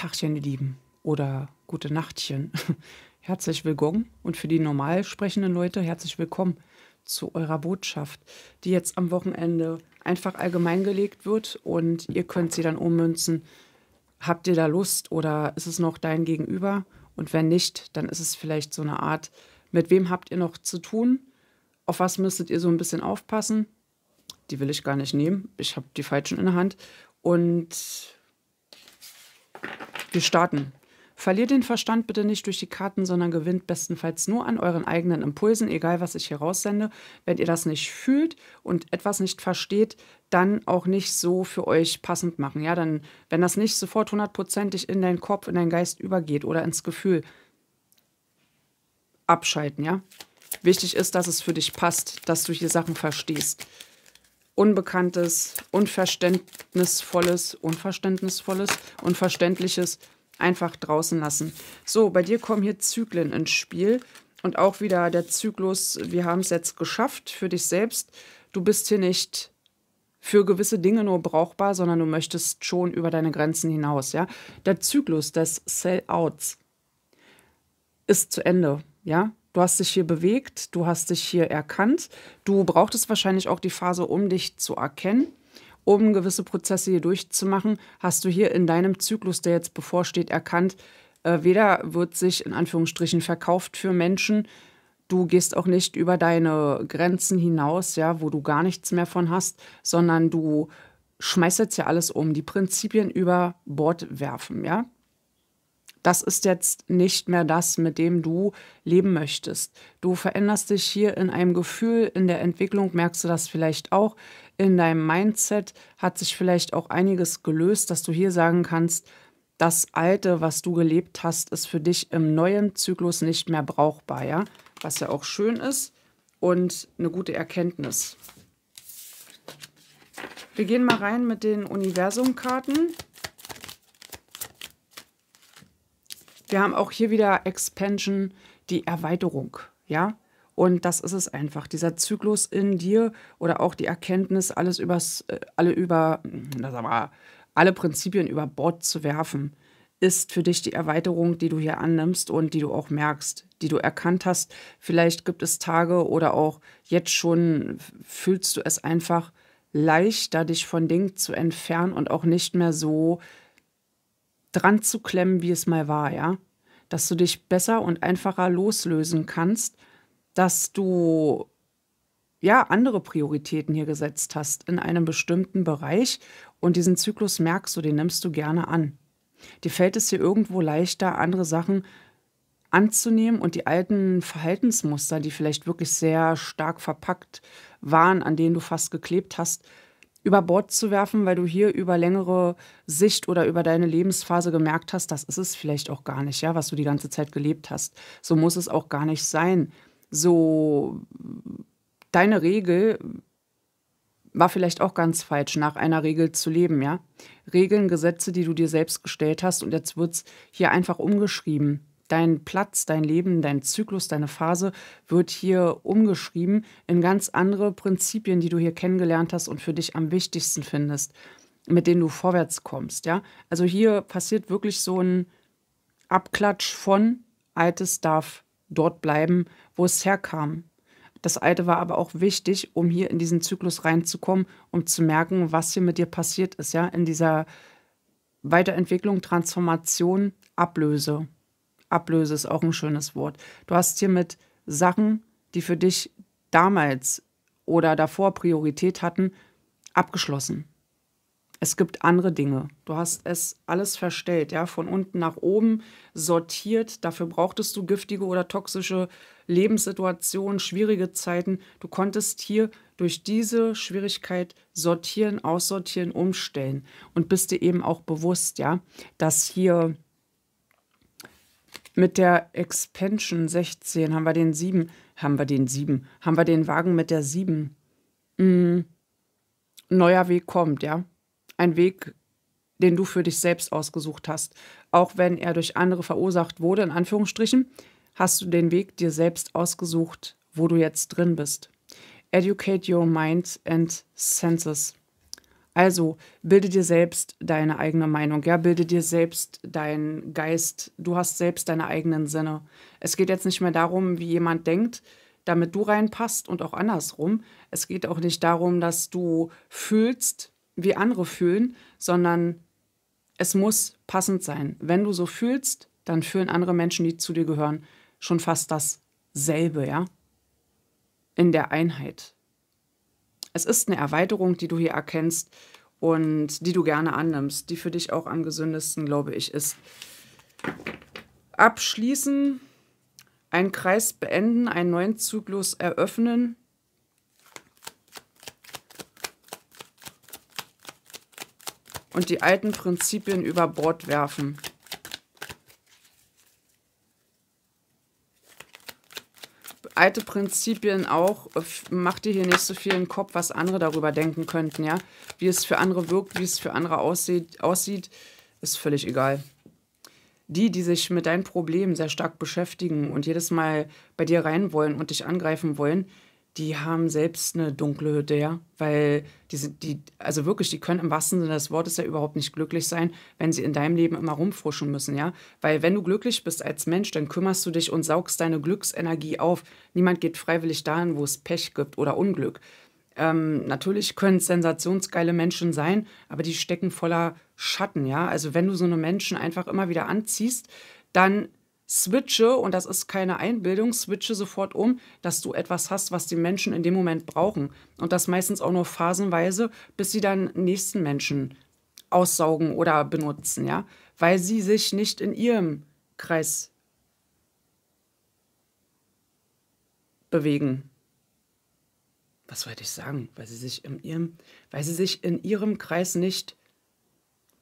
Tagchen, ihr Lieben. Oder gute Nachtchen. herzlich willkommen und für die normal sprechenden Leute herzlich willkommen zu eurer Botschaft, die jetzt am Wochenende einfach allgemein gelegt wird und ihr könnt sie dann ummünzen. Habt ihr da Lust oder ist es noch dein Gegenüber? Und wenn nicht, dann ist es vielleicht so eine Art, mit wem habt ihr noch zu tun? Auf was müsstet ihr so ein bisschen aufpassen? Die will ich gar nicht nehmen. Ich habe die falschen in der Hand. Und wir starten. Verliert den Verstand bitte nicht durch die Karten, sondern gewinnt bestenfalls nur an euren eigenen Impulsen, egal was ich hier raussende. Wenn ihr das nicht fühlt und etwas nicht versteht, dann auch nicht so für euch passend machen. Ja, dann, wenn das nicht sofort hundertprozentig in deinen Kopf, in deinen Geist übergeht oder ins Gefühl, abschalten, ja. Wichtig ist, dass es für dich passt, dass du hier Sachen verstehst. Unbekanntes, Unverständnisvolles, Unverständnisvolles, Unverständliches einfach draußen lassen. So, bei dir kommen hier Zyklen ins Spiel und auch wieder der Zyklus, wir haben es jetzt geschafft für dich selbst. Du bist hier nicht für gewisse Dinge nur brauchbar, sondern du möchtest schon über deine Grenzen hinaus, ja? Der Zyklus des Sellouts ist zu Ende, ja? Du hast dich hier bewegt, du hast dich hier erkannt. Du brauchtest wahrscheinlich auch die Phase, um dich zu erkennen, um gewisse Prozesse hier durchzumachen. Hast du hier in deinem Zyklus, der jetzt bevorsteht, erkannt, äh, weder wird sich in Anführungsstrichen verkauft für Menschen, du gehst auch nicht über deine Grenzen hinaus, ja, wo du gar nichts mehr von hast, sondern du schmeißt jetzt ja alles um, die Prinzipien über Bord werfen, ja das ist jetzt nicht mehr das, mit dem du leben möchtest. Du veränderst dich hier in einem Gefühl, in der Entwicklung merkst du das vielleicht auch. In deinem Mindset hat sich vielleicht auch einiges gelöst, dass du hier sagen kannst, das Alte, was du gelebt hast, ist für dich im neuen Zyklus nicht mehr brauchbar, ja? Was ja auch schön ist und eine gute Erkenntnis. Wir gehen mal rein mit den Universumkarten. karten wir haben auch hier wieder Expansion, die Erweiterung, ja. Und das ist es einfach. Dieser Zyklus in dir oder auch die Erkenntnis, alles übers, äh, alle über, mal, alle Prinzipien über Bord zu werfen, ist für dich die Erweiterung, die du hier annimmst und die du auch merkst, die du erkannt hast. Vielleicht gibt es Tage oder auch jetzt schon fühlst du es einfach leichter, dich von Dingen zu entfernen und auch nicht mehr so dran zu klemmen, wie es mal war, ja. Dass du dich besser und einfacher loslösen kannst, dass du ja andere Prioritäten hier gesetzt hast in einem bestimmten Bereich und diesen Zyklus merkst du, den nimmst du gerne an. Dir fällt es dir irgendwo leichter, andere Sachen anzunehmen und die alten Verhaltensmuster, die vielleicht wirklich sehr stark verpackt waren, an denen du fast geklebt hast, über Bord zu werfen, weil du hier über längere Sicht oder über deine Lebensphase gemerkt hast, das ist es vielleicht auch gar nicht, ja, was du die ganze Zeit gelebt hast. So muss es auch gar nicht sein. So deine Regel war vielleicht auch ganz falsch, nach einer Regel zu leben, ja? Regeln, Gesetze, die du dir selbst gestellt hast und jetzt wird es hier einfach umgeschrieben. Dein Platz, dein Leben, dein Zyklus, deine Phase wird hier umgeschrieben in ganz andere Prinzipien, die du hier kennengelernt hast und für dich am wichtigsten findest, mit denen du vorwärts kommst. Ja? Also hier passiert wirklich so ein Abklatsch von Altes darf dort bleiben, wo es herkam. Das Alte war aber auch wichtig, um hier in diesen Zyklus reinzukommen, um zu merken, was hier mit dir passiert ist, ja, in dieser Weiterentwicklung, Transformation, Ablöse. Ablöse ist auch ein schönes Wort. Du hast hiermit Sachen, die für dich damals oder davor Priorität hatten, abgeschlossen. Es gibt andere Dinge. Du hast es alles verstellt, ja, von unten nach oben sortiert. Dafür brauchtest du giftige oder toxische Lebenssituationen, schwierige Zeiten. Du konntest hier durch diese Schwierigkeit sortieren, aussortieren, umstellen und bist dir eben auch bewusst, ja, dass hier mit der Expansion 16 haben wir den 7. Haben wir den 7. Haben wir den Wagen mit der 7. Mhm. Neuer Weg kommt, ja. Ein Weg, den du für dich selbst ausgesucht hast. Auch wenn er durch andere verursacht wurde, in Anführungsstrichen, hast du den Weg dir selbst ausgesucht, wo du jetzt drin bist. Educate your mind and senses. Also bilde dir selbst deine eigene Meinung, ja, bilde dir selbst deinen Geist, du hast selbst deine eigenen Sinne. Es geht jetzt nicht mehr darum, wie jemand denkt, damit du reinpasst und auch andersrum. Es geht auch nicht darum, dass du fühlst, wie andere fühlen, sondern es muss passend sein. Wenn du so fühlst, dann fühlen andere Menschen, die zu dir gehören, schon fast dasselbe, ja? In der Einheit es ist eine Erweiterung, die du hier erkennst und die du gerne annimmst, die für dich auch am gesündesten, glaube ich, ist. Abschließen, einen Kreis beenden, einen neuen Zyklus eröffnen. Und die alten Prinzipien über Bord werfen. alte Prinzipien auch, äh, mach dir hier nicht so viel im Kopf, was andere darüber denken könnten, ja. Wie es für andere wirkt, wie es für andere aussieht, aussieht ist völlig egal. Die, die sich mit deinen Problemen sehr stark beschäftigen und jedes Mal bei dir rein wollen und dich angreifen wollen, die haben selbst eine dunkle Hütte, ja. Weil die sind, die, also wirklich, die können im wahrsten Sinne des Wortes ja überhaupt nicht glücklich sein, wenn sie in deinem Leben immer rumfruschen müssen, ja. Weil wenn du glücklich bist als Mensch, dann kümmerst du dich und saugst deine Glücksenergie auf. Niemand geht freiwillig dahin, wo es Pech gibt oder Unglück. Ähm, natürlich können sensationsgeile Menschen sein, aber die stecken voller Schatten, ja. Also wenn du so eine Menschen einfach immer wieder anziehst, dann switche, und das ist keine Einbildung, switche sofort um, dass du etwas hast, was die Menschen in dem Moment brauchen. Und das meistens auch nur phasenweise, bis sie dann nächsten Menschen aussaugen oder benutzen, ja, weil sie sich nicht in ihrem Kreis bewegen. Was wollte ich sagen? Weil sie sich in ihrem, weil sie sich in ihrem Kreis nicht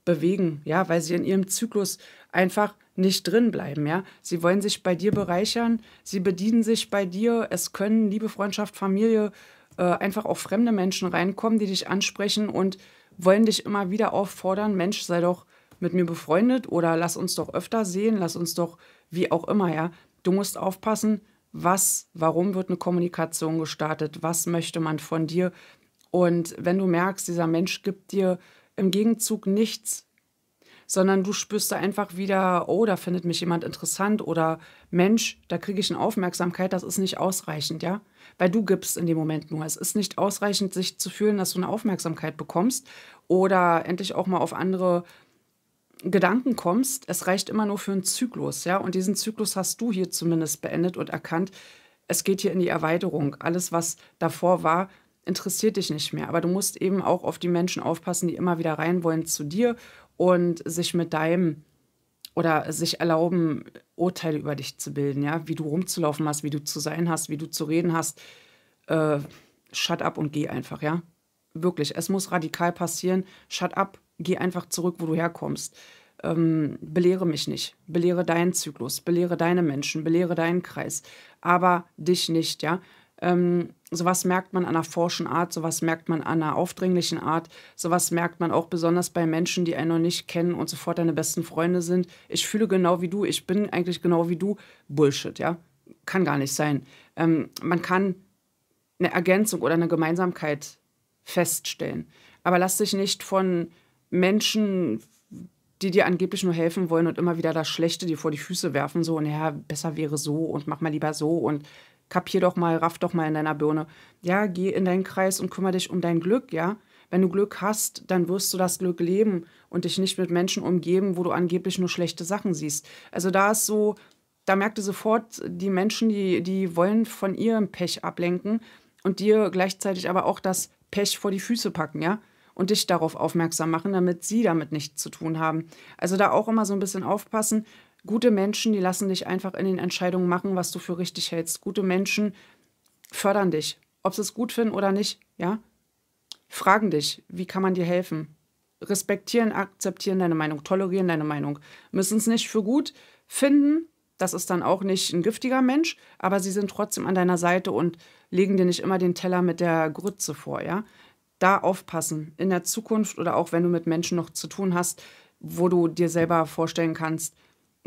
bewegen, ja, weil sie in ihrem Zyklus einfach nicht drin bleiben, ja. Sie wollen sich bei dir bereichern, sie bedienen sich bei dir, es können Liebe, Freundschaft, Familie, äh, einfach auch fremde Menschen reinkommen, die dich ansprechen und wollen dich immer wieder auffordern, Mensch, sei doch mit mir befreundet oder lass uns doch öfter sehen, lass uns doch wie auch immer, ja. Du musst aufpassen, was, warum wird eine Kommunikation gestartet, was möchte man von dir. Und wenn du merkst, dieser Mensch gibt dir im Gegenzug nichts, sondern du spürst da einfach wieder, oh, da findet mich jemand interessant oder Mensch, da kriege ich eine Aufmerksamkeit, das ist nicht ausreichend, ja? Weil du gibst in dem Moment nur. Es ist nicht ausreichend, sich zu fühlen, dass du eine Aufmerksamkeit bekommst oder endlich auch mal auf andere Gedanken kommst. Es reicht immer nur für einen Zyklus, ja? Und diesen Zyklus hast du hier zumindest beendet und erkannt. Es geht hier in die Erweiterung. Alles, was davor war, interessiert dich nicht mehr. Aber du musst eben auch auf die Menschen aufpassen, die immer wieder rein wollen zu dir und sich mit deinem oder sich erlauben, Urteile über dich zu bilden, ja, wie du rumzulaufen hast, wie du zu sein hast, wie du zu reden hast. Äh, shut up und geh einfach, ja. Wirklich, es muss radikal passieren. Shut up, geh einfach zurück, wo du herkommst. Ähm, belehre mich nicht, belehre deinen Zyklus, belehre deine Menschen, belehre deinen Kreis, aber dich nicht, ja. Ähm, Sowas merkt man an einer forschen Art, sowas merkt man an einer aufdringlichen Art, sowas merkt man auch besonders bei Menschen, die einen noch nicht kennen und sofort deine besten Freunde sind. Ich fühle genau wie du, ich bin eigentlich genau wie du. Bullshit, ja? Kann gar nicht sein. Ähm, man kann eine Ergänzung oder eine Gemeinsamkeit feststellen. Aber lass dich nicht von Menschen, die dir angeblich nur helfen wollen und immer wieder das Schlechte dir vor die Füße werfen, so, naja, besser wäre so und mach mal lieber so und kapier doch mal, raff doch mal in deiner Birne. Ja, geh in deinen Kreis und kümmere dich um dein Glück, ja. Wenn du Glück hast, dann wirst du das Glück leben und dich nicht mit Menschen umgeben, wo du angeblich nur schlechte Sachen siehst. Also da ist so, da merkte sofort, die Menschen, die, die wollen von ihrem Pech ablenken und dir gleichzeitig aber auch das Pech vor die Füße packen, ja und dich darauf aufmerksam machen, damit sie damit nichts zu tun haben. Also da auch immer so ein bisschen aufpassen. Gute Menschen, die lassen dich einfach in den Entscheidungen machen, was du für richtig hältst. Gute Menschen fördern dich, ob sie es gut finden oder nicht, ja? Fragen dich, wie kann man dir helfen? Respektieren, akzeptieren deine Meinung, tolerieren deine Meinung. Müssen es nicht für gut finden, das ist dann auch nicht ein giftiger Mensch, aber sie sind trotzdem an deiner Seite und legen dir nicht immer den Teller mit der Grütze vor, ja? Da aufpassen in der Zukunft oder auch wenn du mit Menschen noch zu tun hast, wo du dir selber vorstellen kannst,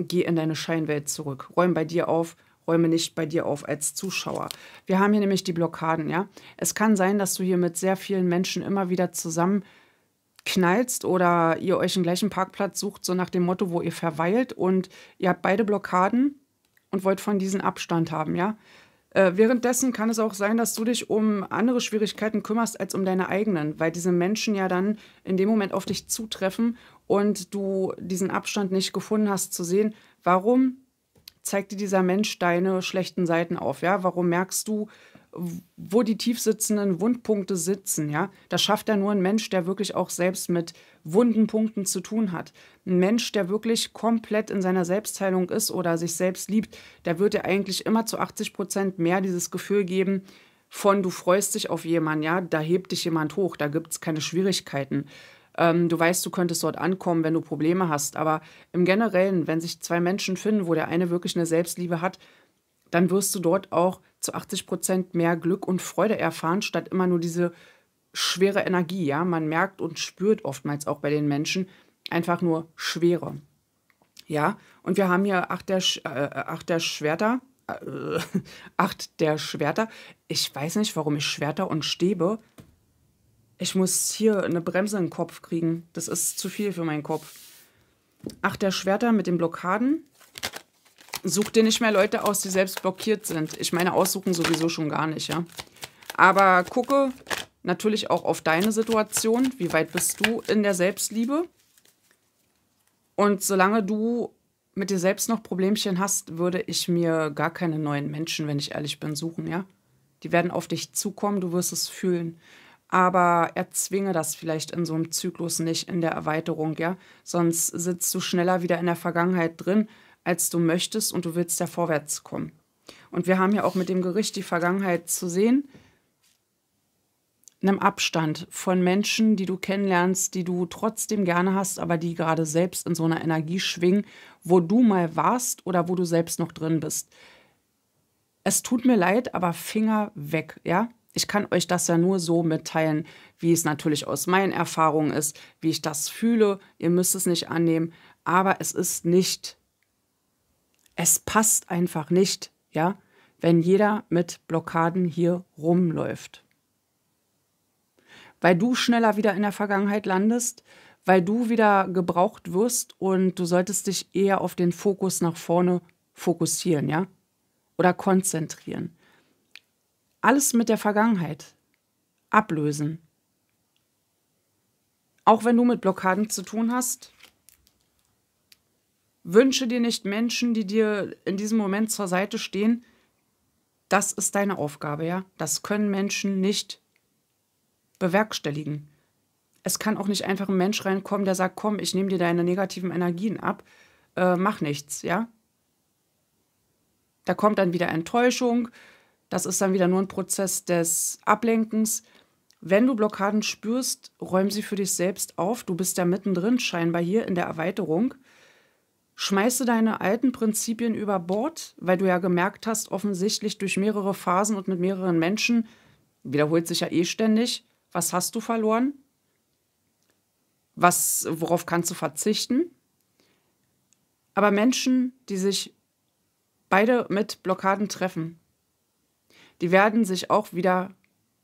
geh in deine Scheinwelt zurück. Räum bei dir auf, räume nicht bei dir auf als Zuschauer. Wir haben hier nämlich die Blockaden, ja. Es kann sein, dass du hier mit sehr vielen Menschen immer wieder zusammen knallst oder ihr euch den gleichen Parkplatz sucht, so nach dem Motto, wo ihr verweilt und ihr habt beide Blockaden und wollt von diesen Abstand haben, ja. Äh, währenddessen kann es auch sein, dass du dich um andere Schwierigkeiten kümmerst als um deine eigenen, weil diese Menschen ja dann in dem Moment auf dich zutreffen und du diesen Abstand nicht gefunden hast zu sehen, warum zeigt dir dieser Mensch deine schlechten Seiten auf? Ja, warum merkst du, wo die tiefsitzenden Wundpunkte sitzen, ja? Das schafft ja nur ein Mensch, der wirklich auch selbst mit wunden Punkten zu tun hat. Ein Mensch, der wirklich komplett in seiner Selbstheilung ist oder sich selbst liebt, der wird dir eigentlich immer zu 80 Prozent mehr dieses Gefühl geben von du freust dich auf jemanden, ja, da hebt dich jemand hoch, da gibt es keine Schwierigkeiten. Ähm, du weißt, du könntest dort ankommen, wenn du Probleme hast. Aber im Generellen, wenn sich zwei Menschen finden, wo der eine wirklich eine Selbstliebe hat, dann wirst du dort auch zu 80 Prozent mehr Glück und Freude erfahren, statt immer nur diese schwere Energie. Ja, man merkt und spürt oftmals auch bei den Menschen einfach nur Schwere. Ja, und wir haben hier acht der, äh, äh, acht der Schwerter. Äh, acht der Schwerter. Ich weiß nicht, warum ich Schwerter und Stäbe ich muss hier eine Bremse in den Kopf kriegen. Das ist zu viel für meinen Kopf. Ach, der Schwerter mit den Blockaden. Such dir nicht mehr Leute aus, die selbst blockiert sind. Ich meine, aussuchen sowieso schon gar nicht, ja. Aber gucke natürlich auch auf deine Situation. Wie weit bist du in der Selbstliebe? Und solange du mit dir selbst noch Problemchen hast, würde ich mir gar keine neuen Menschen, wenn ich ehrlich bin, suchen, ja. Die werden auf dich zukommen, du wirst es fühlen aber erzwinge das vielleicht in so einem Zyklus nicht in der Erweiterung, ja. Sonst sitzt du schneller wieder in der Vergangenheit drin, als du möchtest und du willst ja vorwärts kommen. Und wir haben ja auch mit dem Gericht die Vergangenheit zu sehen, einem Abstand von Menschen, die du kennenlernst, die du trotzdem gerne hast, aber die gerade selbst in so einer Energie schwingen, wo du mal warst oder wo du selbst noch drin bist. Es tut mir leid, aber Finger weg, ja? Ich kann euch das ja nur so mitteilen, wie es natürlich aus meinen Erfahrungen ist, wie ich das fühle. Ihr müsst es nicht annehmen, aber es ist nicht, es passt einfach nicht, ja, wenn jeder mit Blockaden hier rumläuft. Weil du schneller wieder in der Vergangenheit landest, weil du wieder gebraucht wirst und du solltest dich eher auf den Fokus nach vorne fokussieren, ja? Oder konzentrieren alles mit der Vergangenheit ablösen. Auch wenn du mit Blockaden zu tun hast, wünsche dir nicht Menschen, die dir in diesem Moment zur Seite stehen. Das ist deine Aufgabe, ja. Das können Menschen nicht bewerkstelligen. Es kann auch nicht einfach ein Mensch reinkommen, der sagt, komm, ich nehme dir deine negativen Energien ab, äh, mach nichts, ja. Da kommt dann wieder Enttäuschung, das ist dann wieder nur ein Prozess des Ablenkens. Wenn du Blockaden spürst, räum sie für dich selbst auf. Du bist ja mittendrin, scheinbar hier in der Erweiterung. Schmeiße deine alten Prinzipien über Bord, weil du ja gemerkt hast, offensichtlich durch mehrere Phasen und mit mehreren Menschen, wiederholt sich ja eh ständig, was hast du verloren? Was, worauf kannst du verzichten? Aber Menschen, die sich beide mit Blockaden treffen, die werden sich auch wieder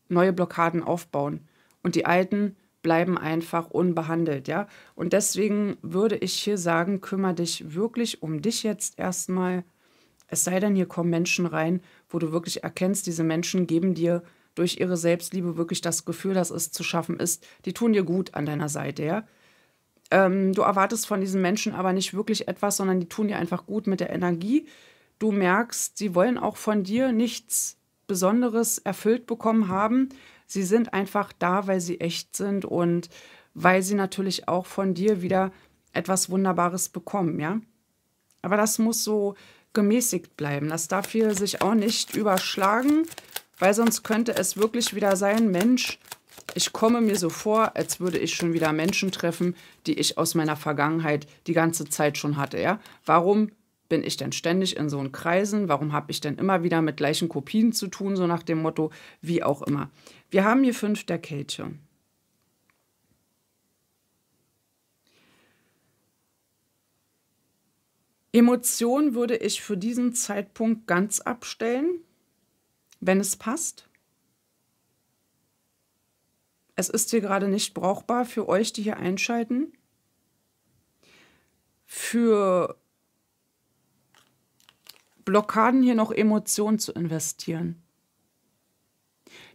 neue Blockaden aufbauen. Und die alten bleiben einfach unbehandelt, ja. Und deswegen würde ich hier sagen, kümmere dich wirklich um dich jetzt erstmal. Es sei denn, hier kommen Menschen rein, wo du wirklich erkennst, diese Menschen geben dir durch ihre Selbstliebe wirklich das Gefühl, dass es zu schaffen ist. Die tun dir gut an deiner Seite, ja. Ähm, du erwartest von diesen Menschen aber nicht wirklich etwas, sondern die tun dir einfach gut mit der Energie. Du merkst, sie wollen auch von dir nichts Besonderes erfüllt bekommen haben. Sie sind einfach da, weil sie echt sind und weil sie natürlich auch von dir wieder etwas Wunderbares bekommen, ja. Aber das muss so gemäßigt bleiben. Das darf hier sich auch nicht überschlagen, weil sonst könnte es wirklich wieder sein, Mensch, ich komme mir so vor, als würde ich schon wieder Menschen treffen, die ich aus meiner Vergangenheit die ganze Zeit schon hatte, ja. Warum bin ich denn ständig in so einen Kreisen? Warum habe ich denn immer wieder mit gleichen Kopien zu tun? So nach dem Motto, wie auch immer. Wir haben hier fünf der Kelche. Emotion würde ich für diesen Zeitpunkt ganz abstellen, wenn es passt. Es ist hier gerade nicht brauchbar für euch, die hier einschalten. Für Blockaden hier noch Emotionen zu investieren.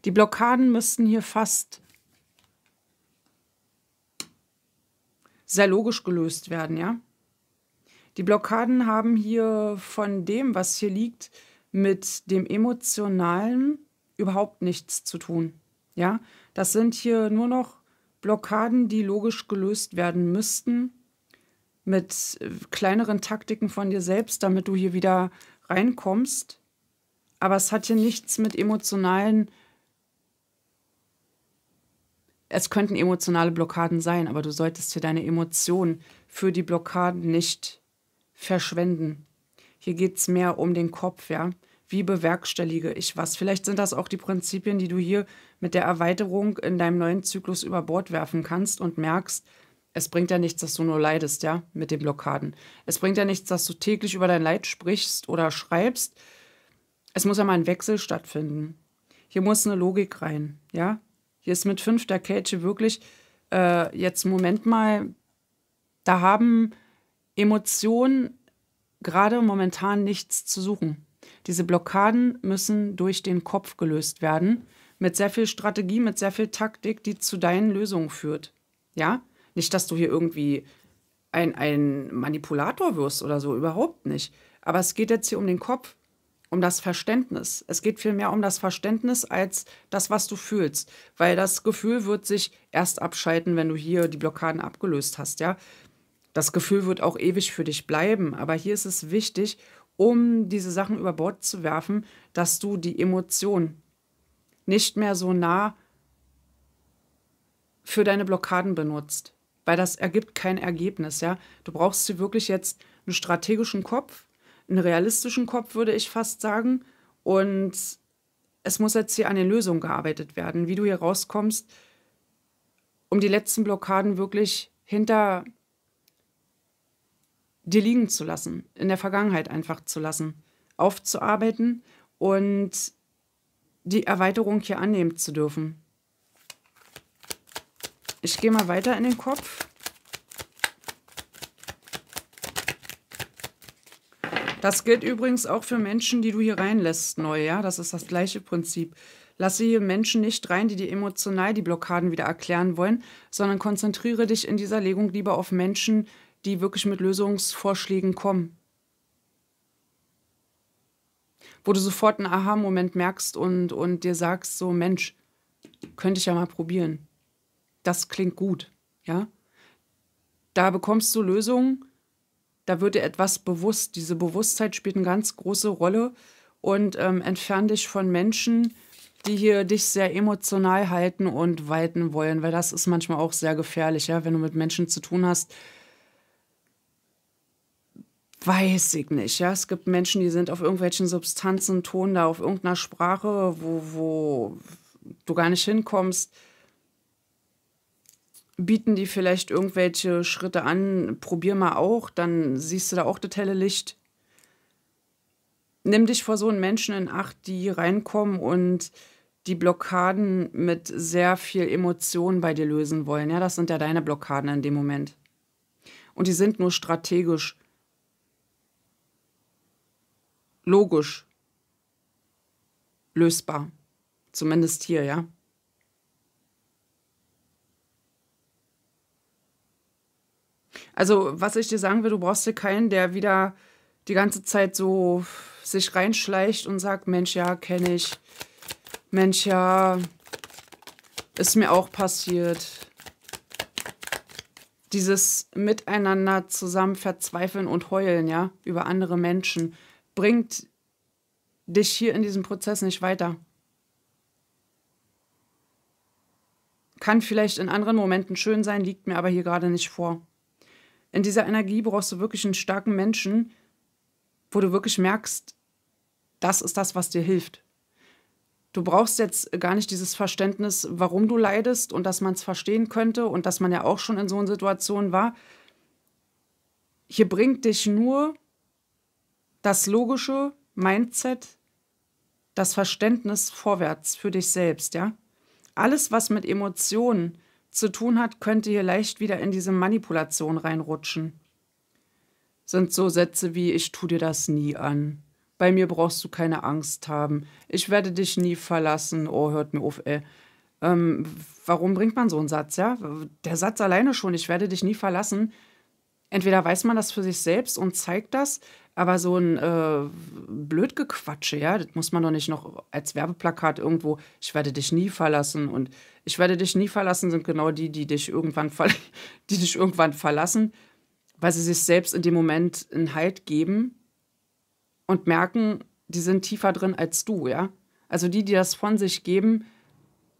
Die Blockaden müssten hier fast sehr logisch gelöst werden, ja? Die Blockaden haben hier von dem, was hier liegt, mit dem Emotionalen überhaupt nichts zu tun. Ja, das sind hier nur noch Blockaden, die logisch gelöst werden müssten mit äh, kleineren Taktiken von dir selbst, damit du hier wieder reinkommst. Aber es hat hier nichts mit emotionalen. Es könnten emotionale Blockaden sein, aber du solltest hier deine Emotionen, für die Blockaden nicht verschwenden. Hier geht es mehr um den Kopf, ja. Wie bewerkstellige ich was? Vielleicht sind das auch die Prinzipien, die du hier mit der Erweiterung in deinem neuen Zyklus über Bord werfen kannst und merkst, es bringt ja nichts, dass du nur leidest, ja, mit den Blockaden. Es bringt ja nichts, dass du täglich über dein Leid sprichst oder schreibst. Es muss ja mal ein Wechsel stattfinden. Hier muss eine Logik rein, ja. Hier ist mit fünf der Kälte wirklich, äh, jetzt Moment mal, da haben Emotionen gerade momentan nichts zu suchen. Diese Blockaden müssen durch den Kopf gelöst werden, mit sehr viel Strategie, mit sehr viel Taktik, die zu deinen Lösungen führt. Ja? Nicht, dass du hier irgendwie ein, ein Manipulator wirst oder so, überhaupt nicht. Aber es geht jetzt hier um den Kopf, um das Verständnis. Es geht vielmehr um das Verständnis als das, was du fühlst. Weil das Gefühl wird sich erst abschalten, wenn du hier die Blockaden abgelöst hast, ja. Das Gefühl wird auch ewig für dich bleiben. Aber hier ist es wichtig, um diese Sachen über Bord zu werfen, dass du die Emotion nicht mehr so nah für deine Blockaden benutzt weil das ergibt kein Ergebnis. Ja? Du brauchst hier wirklich jetzt einen strategischen Kopf, einen realistischen Kopf, würde ich fast sagen. Und es muss jetzt hier an den Lösungen gearbeitet werden, wie du hier rauskommst, um die letzten Blockaden wirklich hinter dir liegen zu lassen, in der Vergangenheit einfach zu lassen, aufzuarbeiten und die Erweiterung hier annehmen zu dürfen. Ich gehe mal weiter in den Kopf. Das gilt übrigens auch für Menschen, die du hier reinlässt neu, ja? Das ist das gleiche Prinzip. Lasse hier Menschen nicht rein, die dir emotional die Blockaden wieder erklären wollen, sondern konzentriere dich in dieser Legung lieber auf Menschen, die wirklich mit Lösungsvorschlägen kommen. Wo du sofort einen Aha-Moment merkst und, und dir sagst, so Mensch, könnte ich ja mal probieren das klingt gut, ja. Da bekommst du Lösungen, da wird dir etwas bewusst. Diese Bewusstheit spielt eine ganz große Rolle und ähm, entfern dich von Menschen, die hier dich sehr emotional halten und weiten wollen, weil das ist manchmal auch sehr gefährlich, ja, wenn du mit Menschen zu tun hast. Weiß ich nicht, ja. Es gibt Menschen, die sind auf irgendwelchen Substanzen, Ton da, auf irgendeiner Sprache, wo, wo du gar nicht hinkommst bieten die vielleicht irgendwelche Schritte an, probier mal auch, dann siehst du da auch das helle Licht. Nimm dich vor so einen Menschen in Acht, die reinkommen und die Blockaden mit sehr viel Emotion bei dir lösen wollen. Ja, das sind ja deine Blockaden in dem Moment. Und die sind nur strategisch. Logisch. Lösbar. Zumindest hier, ja. Also, was ich dir sagen will, du brauchst dir keinen, der wieder die ganze Zeit so sich reinschleicht und sagt, Mensch, ja, kenne ich. Mensch, ja, ist mir auch passiert. Dieses Miteinander zusammen verzweifeln und heulen, ja, über andere Menschen, bringt dich hier in diesem Prozess nicht weiter. Kann vielleicht in anderen Momenten schön sein, liegt mir aber hier gerade nicht vor in dieser Energie brauchst du wirklich einen starken Menschen, wo du wirklich merkst, das ist das, was dir hilft. Du brauchst jetzt gar nicht dieses Verständnis, warum du leidest und dass man es verstehen könnte und dass man ja auch schon in so einer Situation war. Hier bringt dich nur das logische Mindset, das Verständnis vorwärts für dich selbst, ja? Alles, was mit Emotionen, zu tun hat, könnte hier leicht wieder in diese Manipulation reinrutschen. Sind so Sätze wie ich tu dir das nie an. Bei mir brauchst du keine Angst haben. Ich werde dich nie verlassen. Oh, hört mir auf, ey. Ähm, warum bringt man so einen Satz, ja? Der Satz alleine schon, ich werde dich nie verlassen, entweder weiß man das für sich selbst und zeigt das, aber so ein äh, Blödgequatsche, ja, das muss man doch nicht noch als Werbeplakat irgendwo, ich werde dich nie verlassen und ich werde dich nie verlassen sind genau die, die dich irgendwann, die dich irgendwann verlassen, weil sie sich selbst in dem Moment einen Halt geben und merken, die sind tiefer drin als du, ja. Also die, die das von sich geben,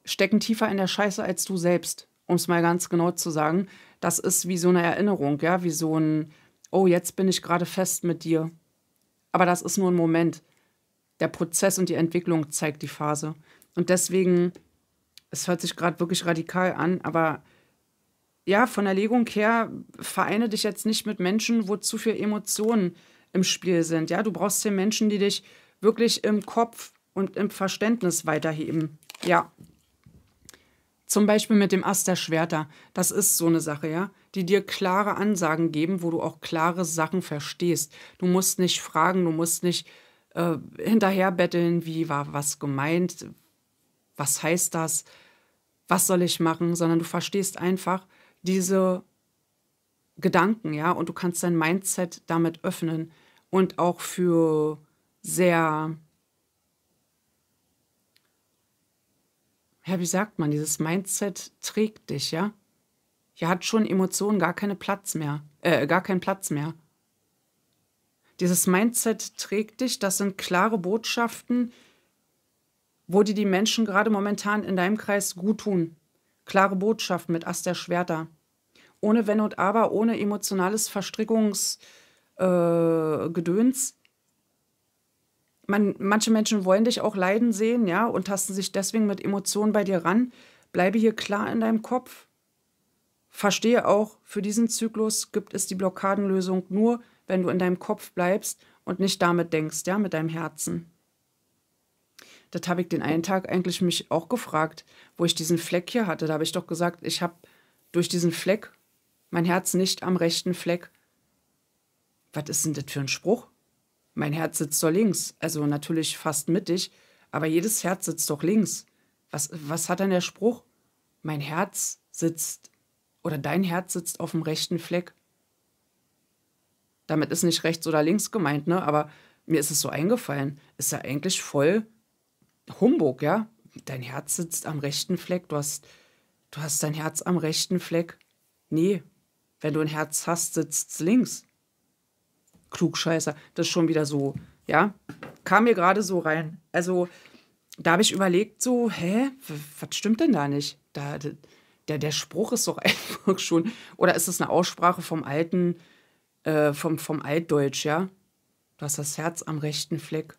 stecken tiefer in der Scheiße als du selbst, um es mal ganz genau zu sagen das ist wie so eine Erinnerung, ja, wie so ein, oh, jetzt bin ich gerade fest mit dir. Aber das ist nur ein Moment. Der Prozess und die Entwicklung zeigt die Phase. Und deswegen, es hört sich gerade wirklich radikal an, aber ja, von der Legung her, vereine dich jetzt nicht mit Menschen, wo zu viel Emotionen im Spiel sind. Ja, du brauchst hier Menschen, die dich wirklich im Kopf und im Verständnis weiterheben. Ja, zum Beispiel mit dem Ast der Schwerter. Das ist so eine Sache, ja? Die dir klare Ansagen geben, wo du auch klare Sachen verstehst. Du musst nicht fragen, du musst nicht äh, hinterherbetteln, wie war was gemeint, was heißt das, was soll ich machen, sondern du verstehst einfach diese Gedanken, ja? Und du kannst dein Mindset damit öffnen und auch für sehr ja, wie sagt man, dieses Mindset trägt dich, ja? Hier hat schon Emotionen gar keinen Platz mehr, äh, gar keinen Platz mehr. Dieses Mindset trägt dich, das sind klare Botschaften, wo dir die Menschen gerade momentan in deinem Kreis gut tun. Klare Botschaften mit Ast der Schwerter. Ohne Wenn und Aber, ohne emotionales Verstrickungsgedöns. Äh, Gedöns man, manche Menschen wollen dich auch leiden sehen, ja, und tasten sich deswegen mit Emotionen bei dir ran. Bleibe hier klar in deinem Kopf. Verstehe auch, für diesen Zyklus gibt es die Blockadenlösung nur, wenn du in deinem Kopf bleibst und nicht damit denkst, ja, mit deinem Herzen. Das habe ich den einen Tag eigentlich mich auch gefragt, wo ich diesen Fleck hier hatte. Da habe ich doch gesagt, ich habe durch diesen Fleck mein Herz nicht am rechten Fleck. Was ist denn das für ein Spruch? Mein Herz sitzt doch links, also natürlich fast mittig, aber jedes Herz sitzt doch links. Was, was hat denn der Spruch? Mein Herz sitzt oder dein Herz sitzt auf dem rechten Fleck. Damit ist nicht rechts oder links gemeint, ne? Aber mir ist es so eingefallen. Ist ja eigentlich voll Humbug, ja? Dein Herz sitzt am rechten Fleck. Du hast, du hast dein Herz am rechten Fleck. Nee, wenn du ein Herz hast, sitzt es links. Klugscheißer. Das ist schon wieder so, ja, kam mir gerade so rein. Also da habe ich überlegt, so, hä, was stimmt denn da nicht? Da, der, der Spruch ist doch einfach schon, oder ist das eine Aussprache vom alten, äh, vom, vom Altdeutsch, ja? Du hast das Herz am rechten Fleck.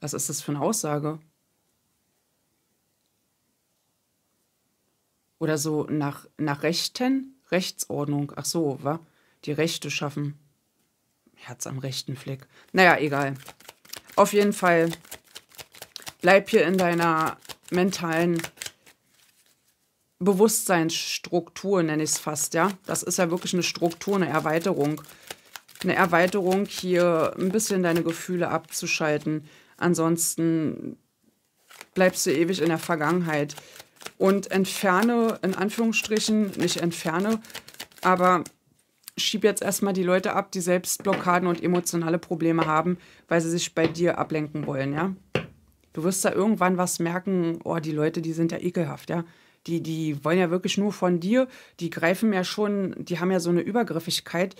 Was ist das für eine Aussage? Oder so nach, nach Rechten, Rechtsordnung, ach so, wa? Die Rechte schaffen. Herz am rechten Fleck. Naja, egal. Auf jeden Fall bleib hier in deiner mentalen Bewusstseinsstruktur, nenne ich es fast, ja. Das ist ja wirklich eine Struktur, eine Erweiterung. Eine Erweiterung, hier ein bisschen deine Gefühle abzuschalten. Ansonsten bleibst du ewig in der Vergangenheit. Und entferne, in Anführungsstrichen, nicht entferne, aber schieb jetzt erstmal die Leute ab, die selbst Blockaden und emotionale Probleme haben, weil sie sich bei dir ablenken wollen, ja? Du wirst da irgendwann was merken, oh, die Leute, die sind ja ekelhaft, ja? Die, die wollen ja wirklich nur von dir, die greifen ja schon, die haben ja so eine Übergriffigkeit,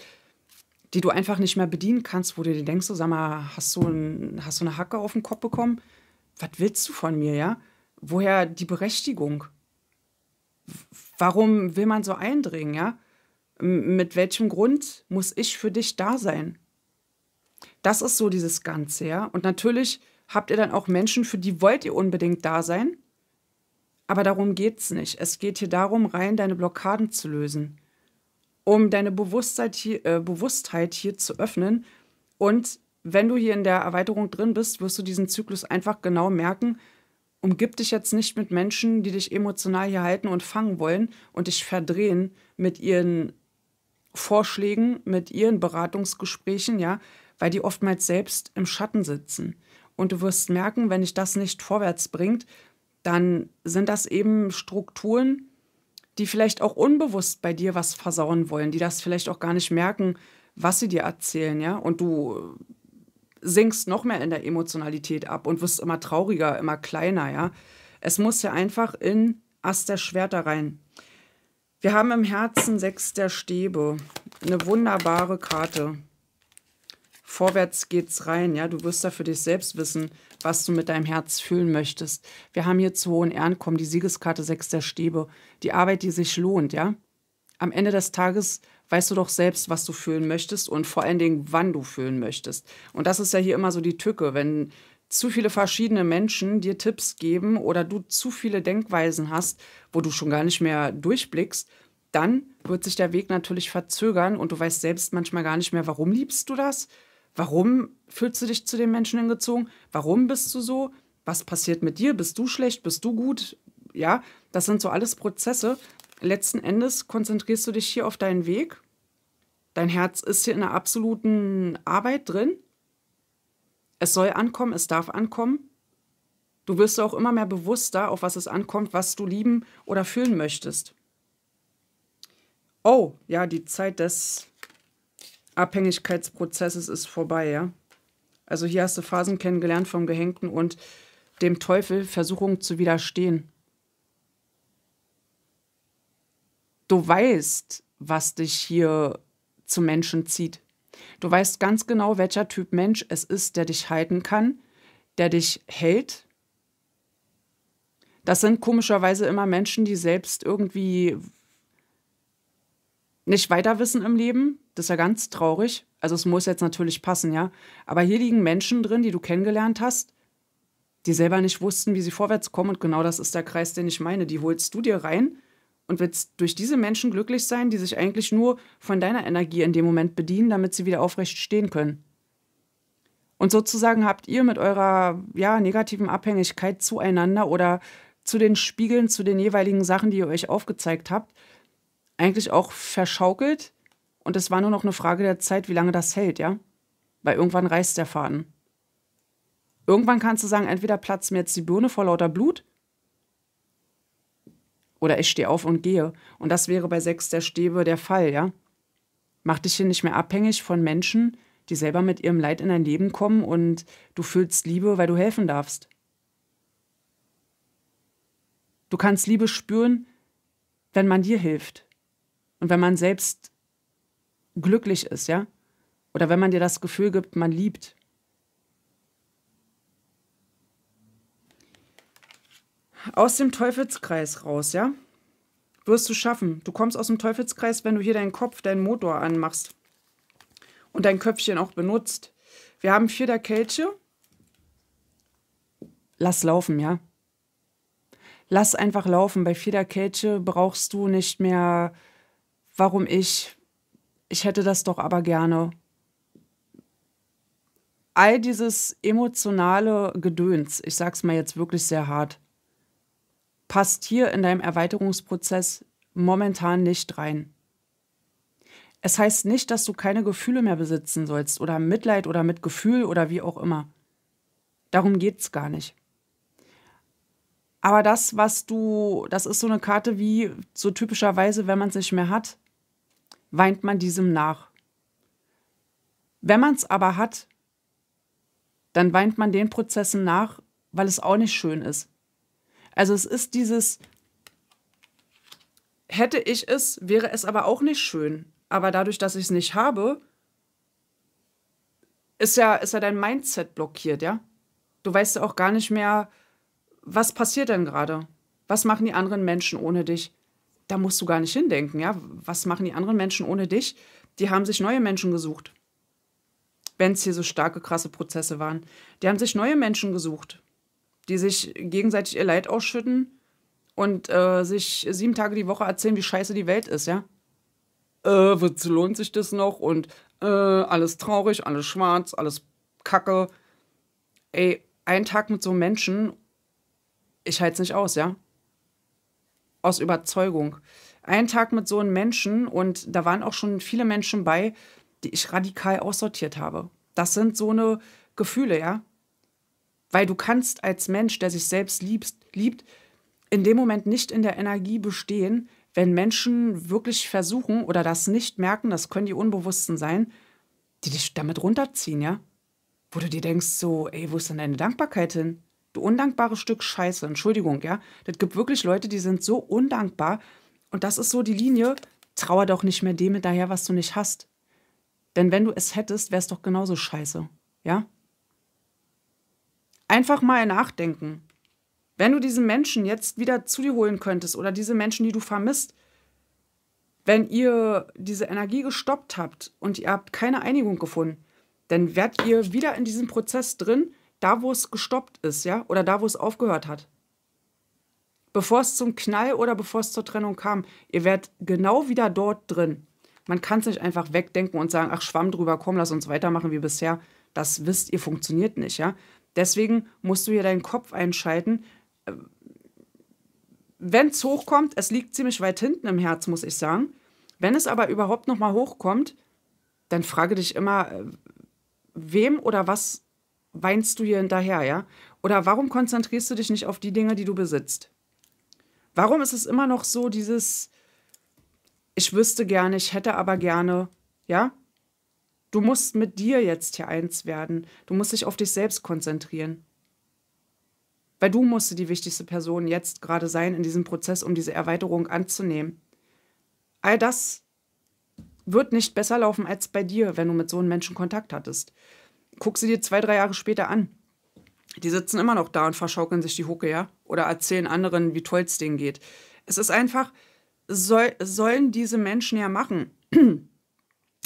die du einfach nicht mehr bedienen kannst, wo du dir denkst, so, sag mal, hast du, ein, hast du eine Hacke auf den Kopf bekommen? Was willst du von mir, ja? Woher die Berechtigung? Warum will man so eindringen, ja? mit welchem Grund muss ich für dich da sein? Das ist so dieses Ganze, ja. Und natürlich habt ihr dann auch Menschen, für die wollt ihr unbedingt da sein. Aber darum geht es nicht. Es geht hier darum, rein deine Blockaden zu lösen, um deine Bewusstheit hier, äh, Bewusstheit hier zu öffnen. Und wenn du hier in der Erweiterung drin bist, wirst du diesen Zyklus einfach genau merken. Umgib dich jetzt nicht mit Menschen, die dich emotional hier halten und fangen wollen und dich verdrehen mit ihren Vorschlägen, mit ihren Beratungsgesprächen, ja, weil die oftmals selbst im Schatten sitzen. Und du wirst merken, wenn dich das nicht vorwärts bringt, dann sind das eben Strukturen, die vielleicht auch unbewusst bei dir was versauen wollen, die das vielleicht auch gar nicht merken, was sie dir erzählen, ja. Und du sinkst noch mehr in der Emotionalität ab und wirst immer trauriger, immer kleiner, ja. Es muss ja einfach in Aster Schwerter rein. Wir haben im Herzen sechs der Stäbe. Eine wunderbare Karte. Vorwärts geht's rein, ja. Du wirst da für dich selbst wissen, was du mit deinem Herz fühlen möchtest. Wir haben hier zu hohen Ehren kommen, die Siegeskarte sechs der Stäbe. Die Arbeit, die sich lohnt, ja. Am Ende des Tages weißt du doch selbst, was du fühlen möchtest und vor allen Dingen, wann du fühlen möchtest. Und das ist ja hier immer so die Tücke, wenn zu viele verschiedene Menschen dir Tipps geben oder du zu viele Denkweisen hast, wo du schon gar nicht mehr durchblickst, dann wird sich der Weg natürlich verzögern und du weißt selbst manchmal gar nicht mehr, warum liebst du das? Warum fühlst du dich zu den Menschen hingezogen? Warum bist du so? Was passiert mit dir? Bist du schlecht? Bist du gut? Ja, das sind so alles Prozesse. Letzten Endes konzentrierst du dich hier auf deinen Weg. Dein Herz ist hier in einer absoluten Arbeit drin es soll ankommen, es darf ankommen. Du wirst auch immer mehr bewusster, auf was es ankommt, was du lieben oder fühlen möchtest. Oh, ja, die Zeit des Abhängigkeitsprozesses ist vorbei, ja. Also hier hast du Phasen kennengelernt vom Gehängten und dem Teufel Versuchung zu widerstehen. Du weißt, was dich hier zu Menschen zieht. Du weißt ganz genau, welcher Typ Mensch es ist, der dich halten kann, der dich hält. Das sind komischerweise immer Menschen, die selbst irgendwie nicht weiter wissen im Leben. Das ist ja ganz traurig. Also es muss jetzt natürlich passen, ja. Aber hier liegen Menschen drin, die du kennengelernt hast, die selber nicht wussten, wie sie vorwärts kommen. Und genau das ist der Kreis, den ich meine. Die holst du dir rein und willst durch diese Menschen glücklich sein, die sich eigentlich nur von deiner Energie in dem Moment bedienen, damit sie wieder aufrecht stehen können. Und sozusagen habt ihr mit eurer ja, negativen Abhängigkeit zueinander oder zu den Spiegeln, zu den jeweiligen Sachen, die ihr euch aufgezeigt habt, eigentlich auch verschaukelt. Und es war nur noch eine Frage der Zeit, wie lange das hält, ja? Weil irgendwann reißt der Faden. Irgendwann kannst du sagen, entweder platzt mir jetzt die Birne vor lauter Blut oder ich stehe auf und gehe. Und das wäre bei Sex der Stäbe der Fall, ja? Mach dich hier nicht mehr abhängig von Menschen, die selber mit ihrem Leid in dein Leben kommen und du fühlst Liebe, weil du helfen darfst. Du kannst Liebe spüren, wenn man dir hilft. Und wenn man selbst glücklich ist, ja? Oder wenn man dir das Gefühl gibt, man liebt. aus dem Teufelskreis raus, ja? Wirst du schaffen. Du kommst aus dem Teufelskreis, wenn du hier deinen Kopf, deinen Motor anmachst und dein Köpfchen auch benutzt. Wir haben vier der Kelche. Lass laufen, ja? Lass einfach laufen. Bei vier der Kelche brauchst du nicht mehr, warum ich, ich hätte das doch aber gerne. All dieses emotionale Gedöns, ich sag's mal jetzt wirklich sehr hart passt hier in deinem Erweiterungsprozess momentan nicht rein. Es heißt nicht, dass du keine Gefühle mehr besitzen sollst oder Mitleid oder Mitgefühl oder wie auch immer. Darum geht's gar nicht. Aber das, was du, das ist so eine Karte wie so typischerweise, wenn man es nicht mehr hat, weint man diesem nach. Wenn man es aber hat, dann weint man den Prozessen nach, weil es auch nicht schön ist. Also es ist dieses, hätte ich es, wäre es aber auch nicht schön. Aber dadurch, dass ich es nicht habe, ist ja, ist ja dein Mindset blockiert, ja? Du weißt ja auch gar nicht mehr, was passiert denn gerade? Was machen die anderen Menschen ohne dich? Da musst du gar nicht hindenken, ja? Was machen die anderen Menschen ohne dich? Die haben sich neue Menschen gesucht. Wenn es hier so starke, krasse Prozesse waren. Die haben sich neue Menschen gesucht die sich gegenseitig ihr Leid ausschütten und äh, sich sieben Tage die Woche erzählen, wie scheiße die Welt ist, ja? Äh, wozu lohnt sich das noch? Und äh, alles traurig, alles schwarz, alles kacke. Ey, ein Tag mit so einem Menschen, ich halte es nicht aus, ja? Aus Überzeugung. Ein Tag mit so einem Menschen und da waren auch schon viele Menschen bei, die ich radikal aussortiert habe. Das sind so eine Gefühle, ja? Weil du kannst als Mensch, der sich selbst liebst, liebt, in dem Moment nicht in der Energie bestehen, wenn Menschen wirklich versuchen oder das nicht merken, das können die Unbewussten sein, die dich damit runterziehen, ja? Wo du dir denkst, so, ey, wo ist denn deine Dankbarkeit hin? Du undankbares Stück Scheiße, Entschuldigung, ja? Das gibt wirklich Leute, die sind so undankbar. Und das ist so die Linie, trauer doch nicht mehr dem hinterher, was du nicht hast. Denn wenn du es hättest, wäre es doch genauso scheiße, ja? einfach mal nachdenken. Wenn du diesen Menschen jetzt wieder zu dir holen könntest oder diese Menschen, die du vermisst, wenn ihr diese Energie gestoppt habt und ihr habt keine Einigung gefunden, dann werdet ihr wieder in diesem Prozess drin, da wo es gestoppt ist, ja, oder da wo es aufgehört hat. Bevor es zum Knall oder bevor es zur Trennung kam, ihr werdet genau wieder dort drin. Man kann es nicht einfach wegdenken und sagen, ach Schwamm drüber, komm, lass uns weitermachen wie bisher. Das wisst ihr funktioniert nicht, ja. Deswegen musst du hier deinen Kopf einschalten. Äh, Wenn es hochkommt, es liegt ziemlich weit hinten im Herz, muss ich sagen. Wenn es aber überhaupt nochmal hochkommt, dann frage dich immer, äh, wem oder was weinst du hier hinterher, ja? Oder warum konzentrierst du dich nicht auf die Dinge, die du besitzt? Warum ist es immer noch so dieses, ich wüsste gerne, ich hätte aber gerne, ja? Du musst mit dir jetzt hier eins werden. Du musst dich auf dich selbst konzentrieren. Weil du musst die wichtigste Person jetzt gerade sein in diesem Prozess, um diese Erweiterung anzunehmen. All das wird nicht besser laufen als bei dir, wenn du mit so einem Menschen Kontakt hattest. Guck sie dir zwei, drei Jahre später an. Die sitzen immer noch da und verschaukeln sich die Hucke, ja? Oder erzählen anderen, wie toll es denen geht. Es ist einfach, soll, sollen diese Menschen ja machen.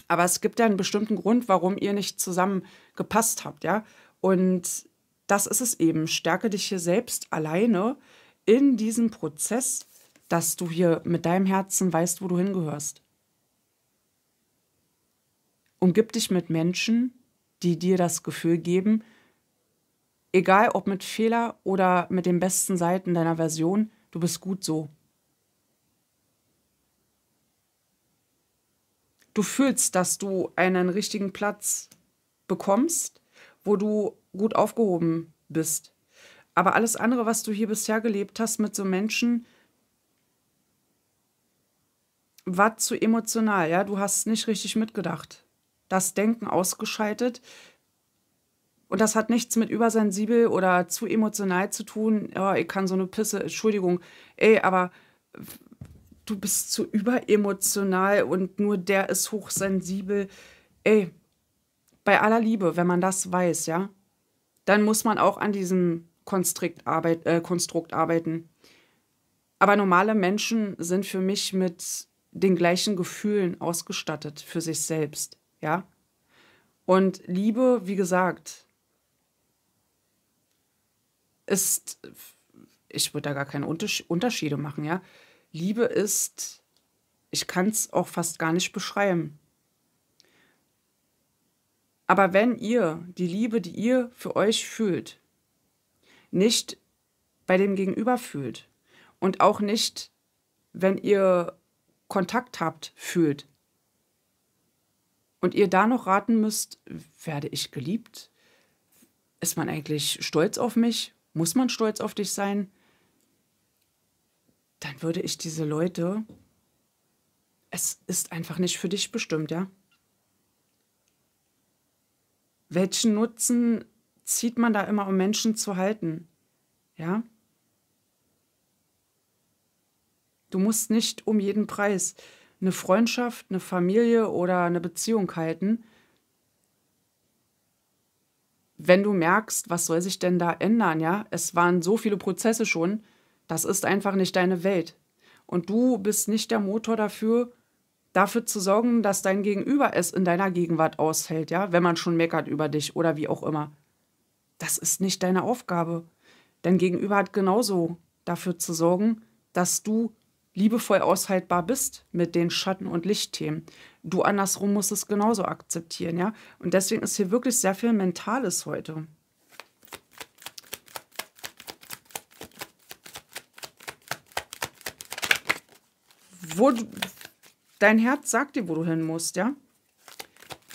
Aber es gibt ja einen bestimmten Grund, warum ihr nicht zusammen gepasst habt, ja. Und das ist es eben. Stärke dich hier selbst alleine in diesem Prozess, dass du hier mit deinem Herzen weißt, wo du hingehörst. Umgib dich mit Menschen, die dir das Gefühl geben, egal ob mit Fehler oder mit den besten Seiten deiner Version, du bist gut so. du fühlst, dass du einen richtigen Platz bekommst, wo du gut aufgehoben bist. Aber alles andere, was du hier bisher gelebt hast mit so Menschen, war zu emotional, ja, du hast nicht richtig mitgedacht. Das Denken ausgeschaltet. Und das hat nichts mit übersensibel oder zu emotional zu tun. Ja, oh, ich kann so eine Pisse, Entschuldigung. Ey, aber du bist zu überemotional und nur der ist hochsensibel. Ey, bei aller Liebe, wenn man das weiß, ja, dann muss man auch an diesem Konstrukt, arbeit, äh, Konstrukt arbeiten. Aber normale Menschen sind für mich mit den gleichen Gefühlen ausgestattet für sich selbst, ja. Und Liebe, wie gesagt, ist, ich würde da gar keine Unterschiede machen, ja. Liebe ist, ich kann es auch fast gar nicht beschreiben. Aber wenn ihr die Liebe, die ihr für euch fühlt, nicht bei dem Gegenüber fühlt und auch nicht, wenn ihr Kontakt habt, fühlt und ihr da noch raten müsst, werde ich geliebt? Ist man eigentlich stolz auf mich? Muss man stolz auf dich sein? dann würde ich diese Leute, es ist einfach nicht für dich bestimmt, ja? Welchen Nutzen zieht man da immer, um Menschen zu halten? Ja? Du musst nicht um jeden Preis eine Freundschaft, eine Familie oder eine Beziehung halten. Wenn du merkst, was soll sich denn da ändern, ja? Es waren so viele Prozesse schon, das ist einfach nicht deine Welt. Und du bist nicht der Motor dafür, dafür zu sorgen, dass dein Gegenüber es in deiner Gegenwart aushält, ja, wenn man schon meckert über dich oder wie auch immer. Das ist nicht deine Aufgabe. Dein Gegenüber hat genauso dafür zu sorgen, dass du liebevoll aushaltbar bist mit den Schatten- und Lichtthemen. Du andersrum musst es genauso akzeptieren, ja? Und deswegen ist hier wirklich sehr viel Mentales heute. wo du, dein Herz sagt dir, wo du hin musst, ja?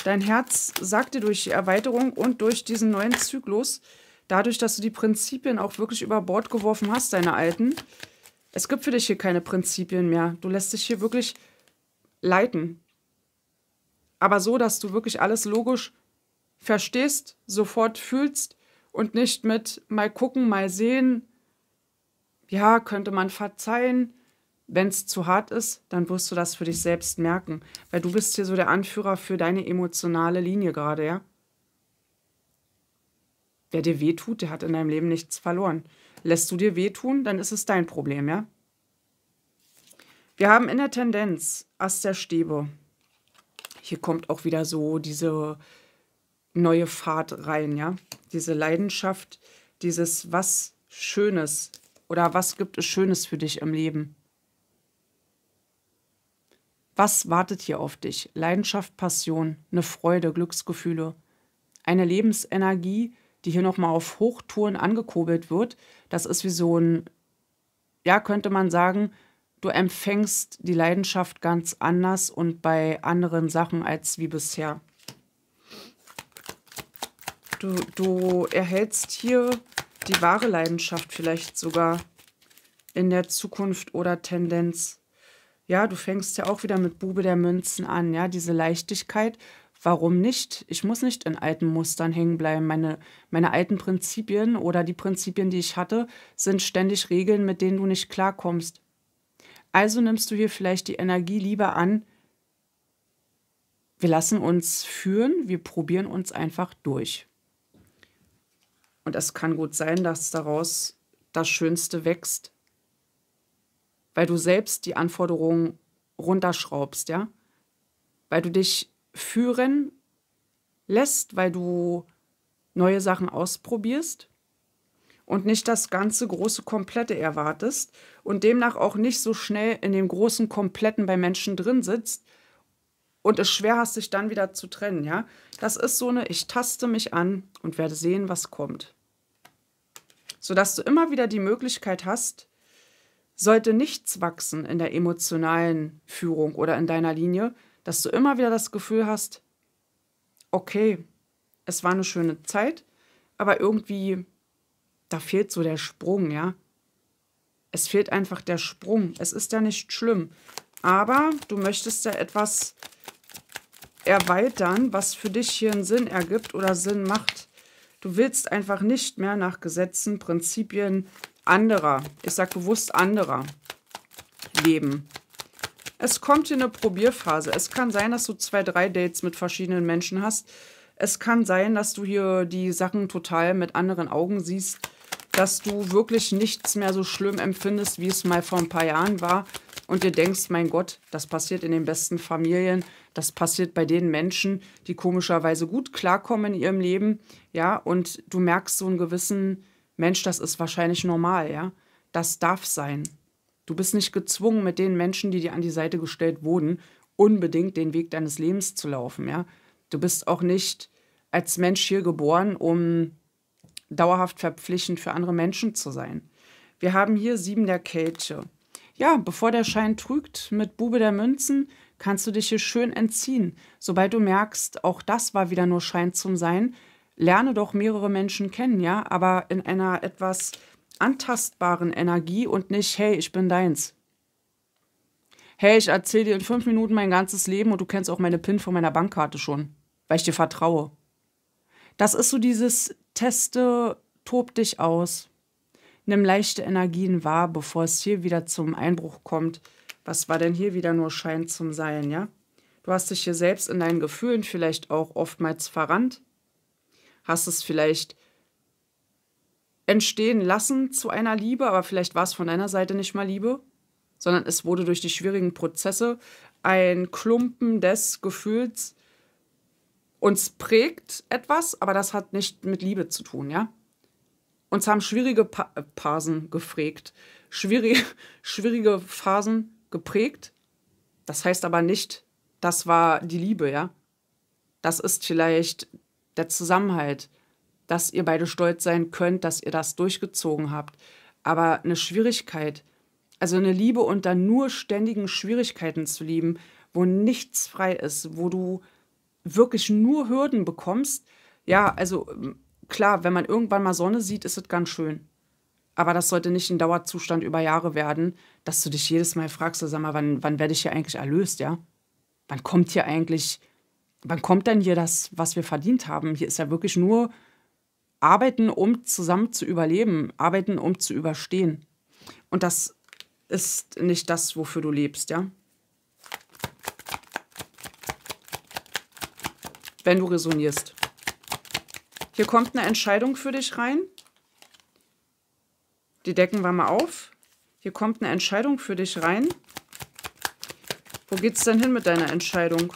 Dein Herz sagt dir durch die Erweiterung und durch diesen neuen Zyklus, dadurch, dass du die Prinzipien auch wirklich über Bord geworfen hast, deine alten, es gibt für dich hier keine Prinzipien mehr. Du lässt dich hier wirklich leiten. Aber so, dass du wirklich alles logisch verstehst, sofort fühlst und nicht mit mal gucken, mal sehen, ja, könnte man verzeihen, wenn es zu hart ist, dann wirst du das für dich selbst merken, weil du bist hier so der Anführer für deine emotionale Linie gerade, ja? Wer dir wehtut, der hat in deinem Leben nichts verloren. Lässt du dir wehtun, dann ist es dein Problem, ja? Wir haben in der Tendenz Ast der Stäbe. Hier kommt auch wieder so diese neue Fahrt rein, ja? Diese Leidenschaft, dieses was Schönes oder was gibt es Schönes für dich im Leben? Was wartet hier auf dich? Leidenschaft, Passion, eine Freude, Glücksgefühle, eine Lebensenergie, die hier nochmal auf Hochtouren angekurbelt wird. Das ist wie so ein, ja, könnte man sagen, du empfängst die Leidenschaft ganz anders und bei anderen Sachen als wie bisher. Du, du erhältst hier die wahre Leidenschaft vielleicht sogar in der Zukunft oder Tendenz. Ja, du fängst ja auch wieder mit Bube der Münzen an, ja, diese Leichtigkeit. Warum nicht? Ich muss nicht in alten Mustern hängen bleiben. Meine, meine alten Prinzipien oder die Prinzipien, die ich hatte, sind ständig Regeln, mit denen du nicht klarkommst. Also nimmst du hier vielleicht die Energie lieber an. Wir lassen uns führen, wir probieren uns einfach durch. Und es kann gut sein, dass daraus das Schönste wächst, weil du selbst die Anforderungen runterschraubst, ja? Weil du dich führen lässt, weil du neue Sachen ausprobierst und nicht das ganze große Komplette erwartest und demnach auch nicht so schnell in dem großen Kompletten bei Menschen drin sitzt und es schwer hast, sich dann wieder zu trennen, ja? Das ist so eine, ich taste mich an und werde sehen, was kommt. Sodass du immer wieder die Möglichkeit hast, sollte nichts wachsen in der emotionalen Führung oder in deiner Linie, dass du immer wieder das Gefühl hast, okay, es war eine schöne Zeit, aber irgendwie, da fehlt so der Sprung, ja. Es fehlt einfach der Sprung. Es ist ja nicht schlimm. Aber du möchtest ja etwas erweitern, was für dich hier einen Sinn ergibt oder Sinn macht. Du willst einfach nicht mehr nach Gesetzen, Prinzipien, anderer, ich sage bewusst anderer, leben. Es kommt hier eine Probierphase. Es kann sein, dass du zwei, drei Dates mit verschiedenen Menschen hast. Es kann sein, dass du hier die Sachen total mit anderen Augen siehst, dass du wirklich nichts mehr so schlimm empfindest, wie es mal vor ein paar Jahren war und dir denkst, mein Gott, das passiert in den besten Familien, das passiert bei den Menschen, die komischerweise gut klarkommen in ihrem Leben, ja, und du merkst so einen gewissen Mensch, das ist wahrscheinlich normal, ja. Das darf sein. Du bist nicht gezwungen, mit den Menschen, die dir an die Seite gestellt wurden, unbedingt den Weg deines Lebens zu laufen, ja. Du bist auch nicht als Mensch hier geboren, um dauerhaft verpflichtend für andere Menschen zu sein. Wir haben hier sieben der Kelche. Ja, bevor der Schein trügt, mit Bube der Münzen, kannst du dich hier schön entziehen. Sobald du merkst, auch das war wieder nur Schein zum Sein, lerne doch mehrere Menschen kennen, ja, aber in einer etwas antastbaren Energie und nicht, hey, ich bin deins. Hey, ich erzähle dir in fünf Minuten mein ganzes Leben und du kennst auch meine PIN von meiner Bankkarte schon, weil ich dir vertraue. Das ist so dieses Teste, tob dich aus, nimm leichte Energien wahr, bevor es hier wieder zum Einbruch kommt. Was war denn hier wieder nur Schein zum Sein, ja? Du hast dich hier selbst in deinen Gefühlen vielleicht auch oftmals verrannt hast es vielleicht entstehen lassen zu einer Liebe, aber vielleicht war es von deiner Seite nicht mal Liebe, sondern es wurde durch die schwierigen Prozesse ein Klumpen des Gefühls. Uns prägt etwas, aber das hat nicht mit Liebe zu tun, ja? Uns haben schwierige pa äh, Phasen geprägt. Schwierig, schwierige Phasen geprägt. Das heißt aber nicht, das war die Liebe, ja? Das ist vielleicht der Zusammenhalt, dass ihr beide stolz sein könnt, dass ihr das durchgezogen habt. Aber eine Schwierigkeit, also eine Liebe unter nur ständigen Schwierigkeiten zu lieben, wo nichts frei ist, wo du wirklich nur Hürden bekommst, ja, also ähm, klar, wenn man irgendwann mal Sonne sieht, ist es ganz schön. Aber das sollte nicht ein Dauerzustand über Jahre werden, dass du dich jedes Mal fragst, sag mal, wann, wann werde ich hier eigentlich erlöst, ja? Wann kommt hier eigentlich wann kommt denn hier das, was wir verdient haben? Hier ist ja wirklich nur arbeiten, um zusammen zu überleben, arbeiten, um zu überstehen. Und das ist nicht das, wofür du lebst, ja? Wenn du resonierst. Hier kommt eine Entscheidung für dich rein. Die decken wir mal auf. Hier kommt eine Entscheidung für dich rein. Wo geht es denn hin mit deiner Entscheidung?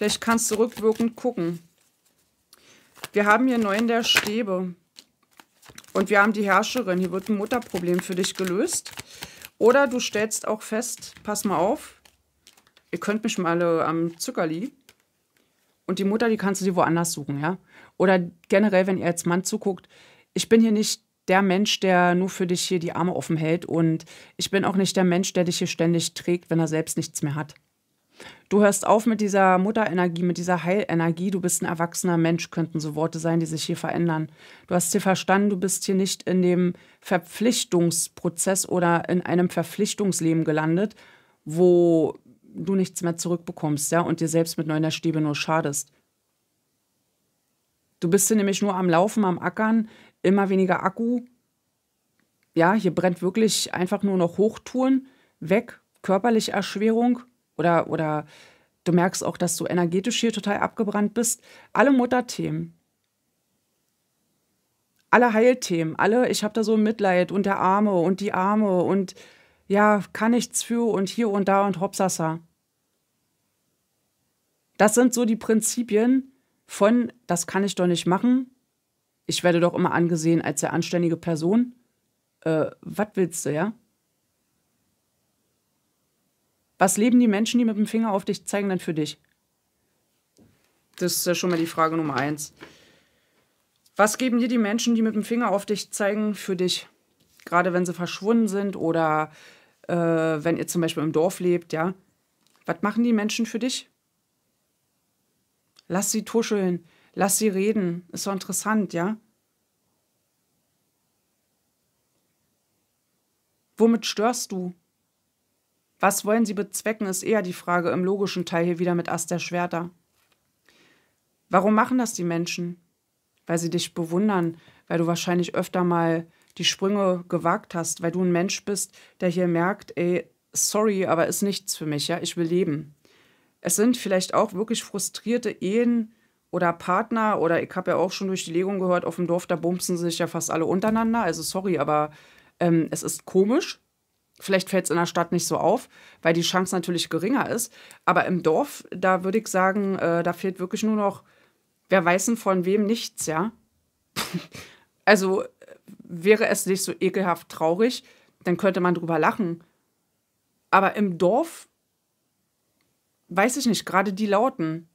Vielleicht kannst du rückwirkend gucken. Wir haben hier neun der Stäbe. Und wir haben die Herrscherin. Hier wird ein Mutterproblem für dich gelöst. Oder du stellst auch fest, pass mal auf, ihr könnt mich mal alle äh, am Zuckerli. Und die Mutter, die kannst du dir woanders suchen, ja? Oder generell, wenn ihr als Mann zuguckt, ich bin hier nicht der Mensch, der nur für dich hier die Arme offen hält. Und ich bin auch nicht der Mensch, der dich hier ständig trägt, wenn er selbst nichts mehr hat du hörst auf mit dieser Mutterenergie, mit dieser Heilenergie, du bist ein erwachsener Mensch, könnten so Worte sein, die sich hier verändern. Du hast hier verstanden, du bist hier nicht in dem Verpflichtungsprozess oder in einem Verpflichtungsleben gelandet, wo du nichts mehr zurückbekommst, ja, und dir selbst mit neuner Stäbe nur schadest. Du bist hier nämlich nur am Laufen, am Ackern, immer weniger Akku. Ja, hier brennt wirklich einfach nur noch Hochtouren, weg, körperliche Erschwerung, oder, oder du merkst auch, dass du energetisch hier total abgebrannt bist. Alle Mutterthemen. Alle Heilthemen, alle, ich habe da so Mitleid und der Arme und die Arme und ja, kann nichts für und hier und da und hopsassa. Das sind so die Prinzipien von, das kann ich doch nicht machen. Ich werde doch immer angesehen als der anständige Person. Äh, was willst du, ja? Was leben die Menschen, die mit dem Finger auf dich zeigen, denn für dich? Das ist ja schon mal die Frage Nummer eins. Was geben dir die Menschen, die mit dem Finger auf dich zeigen, für dich? Gerade wenn sie verschwunden sind oder äh, wenn ihr zum Beispiel im Dorf lebt, ja? Was machen die Menschen für dich? Lass sie tuscheln, lass sie reden. Ist so interessant, ja? Womit störst du? Was wollen sie bezwecken, ist eher die Frage im logischen Teil hier wieder mit Ast der Schwerter. Warum machen das die Menschen? Weil sie dich bewundern, weil du wahrscheinlich öfter mal die Sprünge gewagt hast, weil du ein Mensch bist, der hier merkt, ey, sorry, aber ist nichts für mich, ja, ich will leben. Es sind vielleicht auch wirklich frustrierte Ehen oder Partner oder ich habe ja auch schon durch die Legung gehört, auf dem Dorf, da bumpsen sich ja fast alle untereinander, also sorry, aber ähm, es ist komisch, Vielleicht fällt es in der Stadt nicht so auf, weil die Chance natürlich geringer ist. Aber im Dorf, da würde ich sagen, äh, da fehlt wirklich nur noch, wer weiß denn von wem nichts, ja? also äh, wäre es nicht so ekelhaft traurig, dann könnte man drüber lachen. Aber im Dorf, weiß ich nicht, gerade die Lauten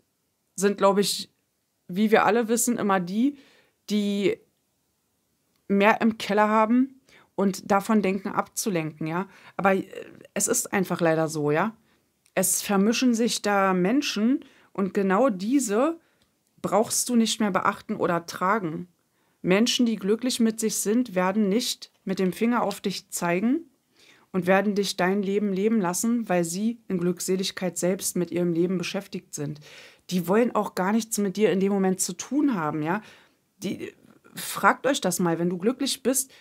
sind, glaube ich, wie wir alle wissen, immer die, die mehr im Keller haben und davon denken abzulenken, ja. Aber äh, es ist einfach leider so, ja. Es vermischen sich da Menschen und genau diese brauchst du nicht mehr beachten oder tragen. Menschen, die glücklich mit sich sind, werden nicht mit dem Finger auf dich zeigen und werden dich dein Leben leben lassen, weil sie in Glückseligkeit selbst mit ihrem Leben beschäftigt sind. Die wollen auch gar nichts mit dir in dem Moment zu tun haben, ja. Die äh, fragt euch das mal, wenn du glücklich bist,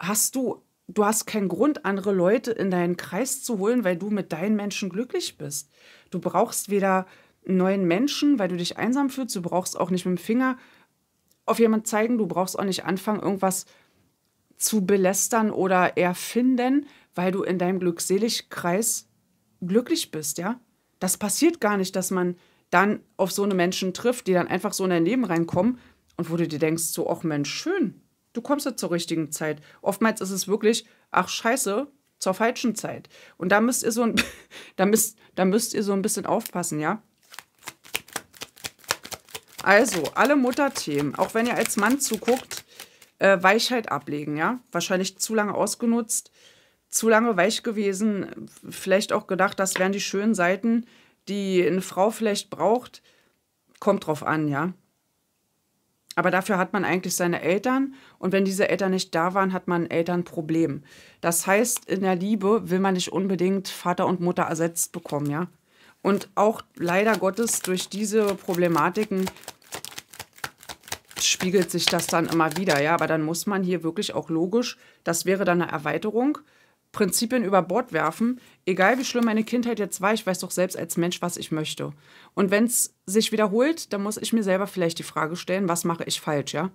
hast du, du hast keinen Grund, andere Leute in deinen Kreis zu holen, weil du mit deinen Menschen glücklich bist. Du brauchst weder neuen Menschen, weil du dich einsam fühlst, du brauchst auch nicht mit dem Finger auf jemanden zeigen, du brauchst auch nicht anfangen, irgendwas zu belästern oder erfinden, weil du in deinem Glückseligkreis glücklich bist, ja? Das passiert gar nicht, dass man dann auf so eine Menschen trifft, die dann einfach so in dein Leben reinkommen und wo du dir denkst, so, ach Mensch, schön, du kommst ja zur richtigen Zeit. Oftmals ist es wirklich, ach scheiße, zur falschen Zeit. Und da müsst ihr so ein, da müsst, da müsst ihr so ein bisschen aufpassen, ja? Also, alle Mutterthemen, auch wenn ihr als Mann zuguckt, äh, Weichheit ablegen, ja? Wahrscheinlich zu lange ausgenutzt, zu lange weich gewesen, vielleicht auch gedacht, das wären die schönen Seiten, die eine Frau vielleicht braucht. Kommt drauf an, ja? Aber dafür hat man eigentlich seine Eltern und wenn diese Eltern nicht da waren, hat man ein Elternproblem. Das heißt, in der Liebe will man nicht unbedingt Vater und Mutter ersetzt bekommen, ja. Und auch leider Gottes durch diese Problematiken spiegelt sich das dann immer wieder, ja. Aber dann muss man hier wirklich auch logisch, das wäre dann eine Erweiterung, Prinzipien über Bord werfen, egal wie schlimm meine Kindheit jetzt war, ich weiß doch selbst als Mensch, was ich möchte. Und wenn es sich wiederholt, dann muss ich mir selber vielleicht die Frage stellen, was mache ich falsch, ja?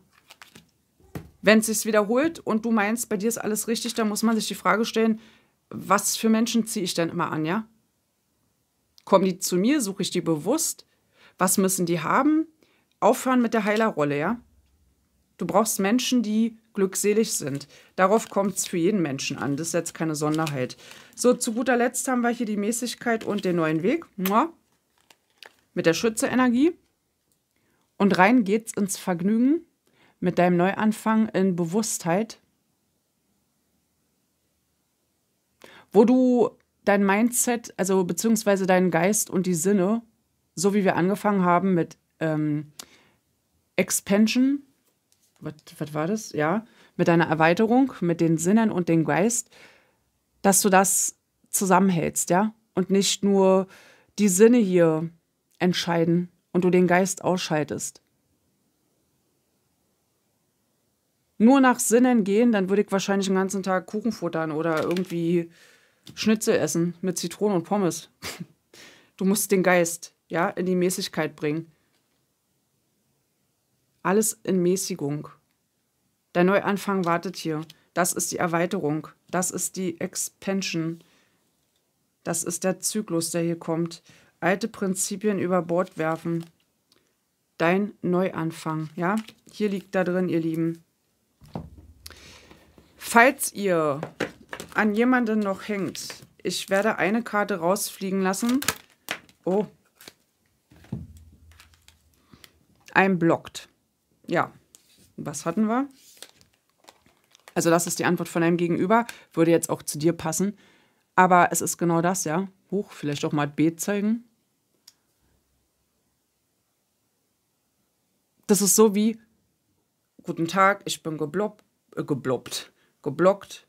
Wenn es sich wiederholt und du meinst, bei dir ist alles richtig, dann muss man sich die Frage stellen, was für Menschen ziehe ich denn immer an, ja? Kommen die zu mir, suche ich die bewusst? Was müssen die haben? Aufhören mit der Heilerrolle, ja? Du brauchst Menschen, die glückselig sind. Darauf kommt es für jeden Menschen an. Das ist jetzt keine Sonderheit. So, zu guter Letzt haben wir hier die Mäßigkeit und den neuen Weg. Mit der Schütze-Energie. Und rein geht's ins Vergnügen mit deinem Neuanfang in Bewusstheit, wo du dein Mindset, also beziehungsweise deinen Geist und die Sinne, so wie wir angefangen haben mit ähm, Expansion, was, was war das? Ja, mit deiner Erweiterung, mit den Sinnen und dem Geist, dass du das zusammenhältst, ja? Und nicht nur die Sinne hier entscheiden und du den Geist ausschaltest. Nur nach Sinnen gehen, dann würde ich wahrscheinlich den ganzen Tag Kuchen futtern oder irgendwie Schnitzel essen mit Zitronen und Pommes. Du musst den Geist, ja, in die Mäßigkeit bringen. Alles in Mäßigung. Der Neuanfang wartet hier. Das ist die Erweiterung. Das ist die Expansion. Das ist der Zyklus, der hier kommt. Alte Prinzipien über Bord werfen. Dein Neuanfang. Ja, hier liegt da drin, ihr Lieben. Falls ihr an jemanden noch hängt, ich werde eine Karte rausfliegen lassen. Oh. Ein blockt ja, was hatten wir? Also das ist die Antwort von deinem Gegenüber, würde jetzt auch zu dir passen. Aber es ist genau das, ja. Hoch, vielleicht auch mal B zeigen. Das ist so wie, guten Tag, ich bin geblob, äh, geblobbt, geblockt.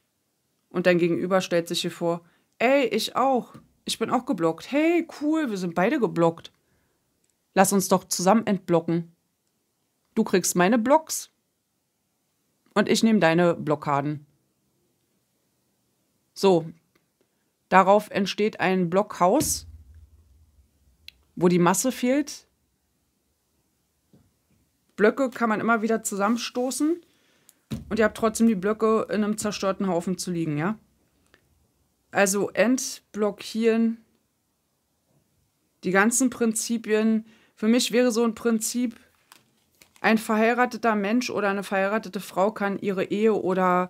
Und dein Gegenüber stellt sich hier vor, ey, ich auch, ich bin auch geblockt. Hey, cool, wir sind beide geblockt. Lass uns doch zusammen entblocken. Du kriegst meine Blocks und ich nehme deine Blockaden. So, darauf entsteht ein Blockhaus, wo die Masse fehlt. Blöcke kann man immer wieder zusammenstoßen und ihr habt trotzdem die Blöcke in einem zerstörten Haufen zu liegen, ja? Also entblockieren die ganzen Prinzipien. Für mich wäre so ein Prinzip, ein verheirateter Mensch oder eine verheiratete Frau kann ihre Ehe oder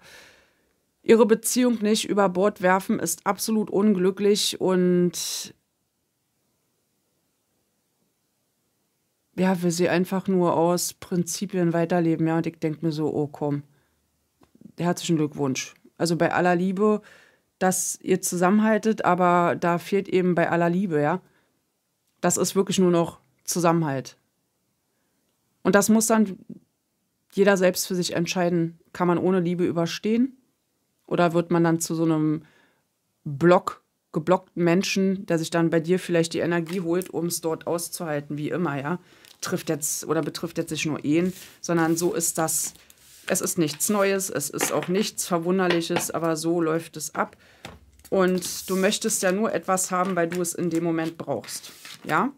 ihre Beziehung nicht über Bord werfen, ist absolut unglücklich und ja, will sie einfach nur aus Prinzipien weiterleben. Ja, und ich denke mir so, oh komm, herzlichen Glückwunsch. Also bei aller Liebe, dass ihr zusammenhaltet, aber da fehlt eben bei aller Liebe, ja. Das ist wirklich nur noch Zusammenhalt. Und das muss dann jeder selbst für sich entscheiden, kann man ohne Liebe überstehen oder wird man dann zu so einem Block, geblockten Menschen, der sich dann bei dir vielleicht die Energie holt, um es dort auszuhalten, wie immer, ja. Trifft jetzt oder betrifft jetzt nicht nur Ehen, sondern so ist das. Es ist nichts Neues, es ist auch nichts Verwunderliches, aber so läuft es ab. Und du möchtest ja nur etwas haben, weil du es in dem Moment brauchst. Ja?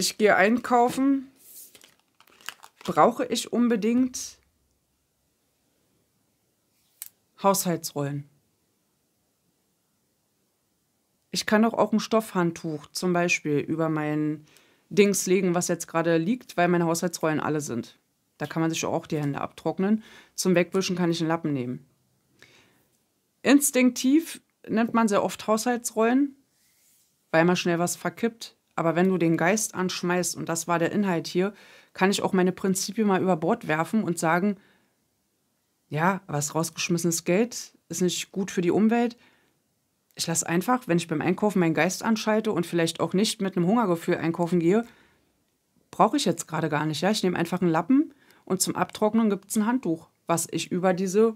Ich gehe einkaufen. Brauche ich unbedingt Haushaltsrollen. Ich kann doch auch ein Stoffhandtuch zum Beispiel über mein Dings legen, was jetzt gerade liegt, weil meine Haushaltsrollen alle sind. Da kann man sich auch die Hände abtrocknen. Zum Wegwischen kann ich einen Lappen nehmen. Instinktiv nennt man sehr oft Haushaltsrollen, weil man schnell was verkippt. Aber wenn du den Geist anschmeißt, und das war der Inhalt hier, kann ich auch meine Prinzipien mal über Bord werfen und sagen, ja, was rausgeschmissenes Geld ist nicht gut für die Umwelt. Ich lasse einfach, wenn ich beim Einkaufen meinen Geist anschalte und vielleicht auch nicht mit einem Hungergefühl einkaufen gehe, brauche ich jetzt gerade gar nicht. Ja? Ich nehme einfach einen Lappen und zum Abtrocknen gibt es ein Handtuch, was ich über diese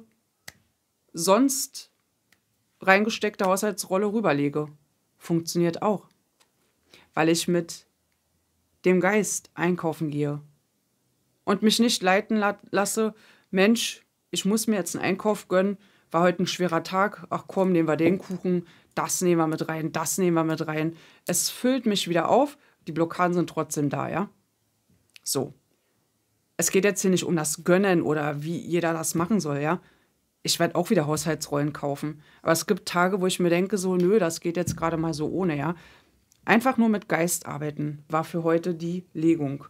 sonst reingesteckte Haushaltsrolle rüberlege. Funktioniert auch weil ich mit dem Geist einkaufen gehe und mich nicht leiten la lasse, Mensch, ich muss mir jetzt einen Einkauf gönnen, war heute ein schwerer Tag, ach komm, nehmen wir den Kuchen, das nehmen wir mit rein, das nehmen wir mit rein. Es füllt mich wieder auf, die Blockaden sind trotzdem da, ja? So. Es geht jetzt hier nicht um das Gönnen oder wie jeder das machen soll, ja? Ich werde auch wieder Haushaltsrollen kaufen. Aber es gibt Tage, wo ich mir denke, so, nö, das geht jetzt gerade mal so ohne, ja? Einfach nur mit Geist arbeiten war für heute die Legung.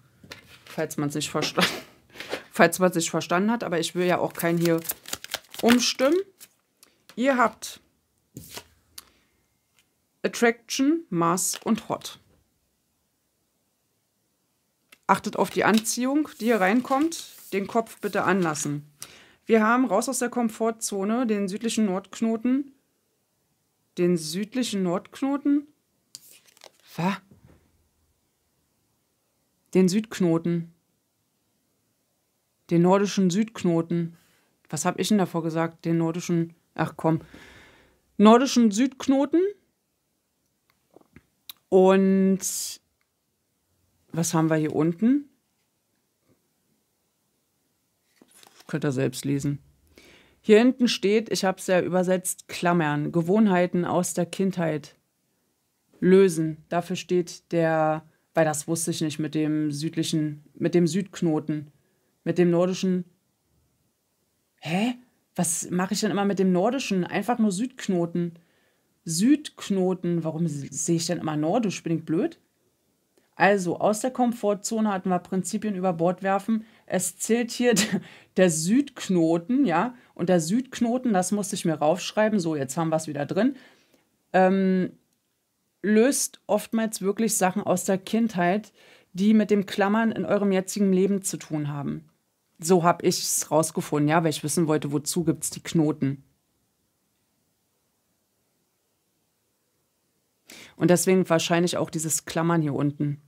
Falls man es nicht verstanden falls man es verstanden hat, aber ich will ja auch keinen hier umstimmen. Ihr habt Attraction, Mars und Hot. Achtet auf die Anziehung, die hier reinkommt. Den Kopf bitte anlassen. Wir haben raus aus der Komfortzone den südlichen Nordknoten. Den südlichen Nordknoten? Was? Den Südknoten. Den nordischen Südknoten. Was habe ich denn davor gesagt? Den nordischen. Ach komm. Nordischen Südknoten. Und was haben wir hier unten? Könnt ihr selbst lesen. Hier hinten steht, ich habe es ja übersetzt, Klammern, Gewohnheiten aus der Kindheit lösen. Dafür steht der, weil das wusste ich nicht mit dem südlichen, mit dem Südknoten, mit dem nordischen. Hä? Was mache ich denn immer mit dem nordischen? Einfach nur Südknoten. Südknoten, warum sehe ich denn immer nordisch? Bin ich blöd? Also, aus der Komfortzone hatten wir Prinzipien über Bord werfen. Es zählt hier der Südknoten, ja. Und der Südknoten, das musste ich mir raufschreiben. So, jetzt haben wir es wieder drin. Ähm, löst oftmals wirklich Sachen aus der Kindheit, die mit dem Klammern in eurem jetzigen Leben zu tun haben. So habe ich es rausgefunden, ja, weil ich wissen wollte, wozu gibt es die Knoten. Und deswegen wahrscheinlich auch dieses Klammern hier unten.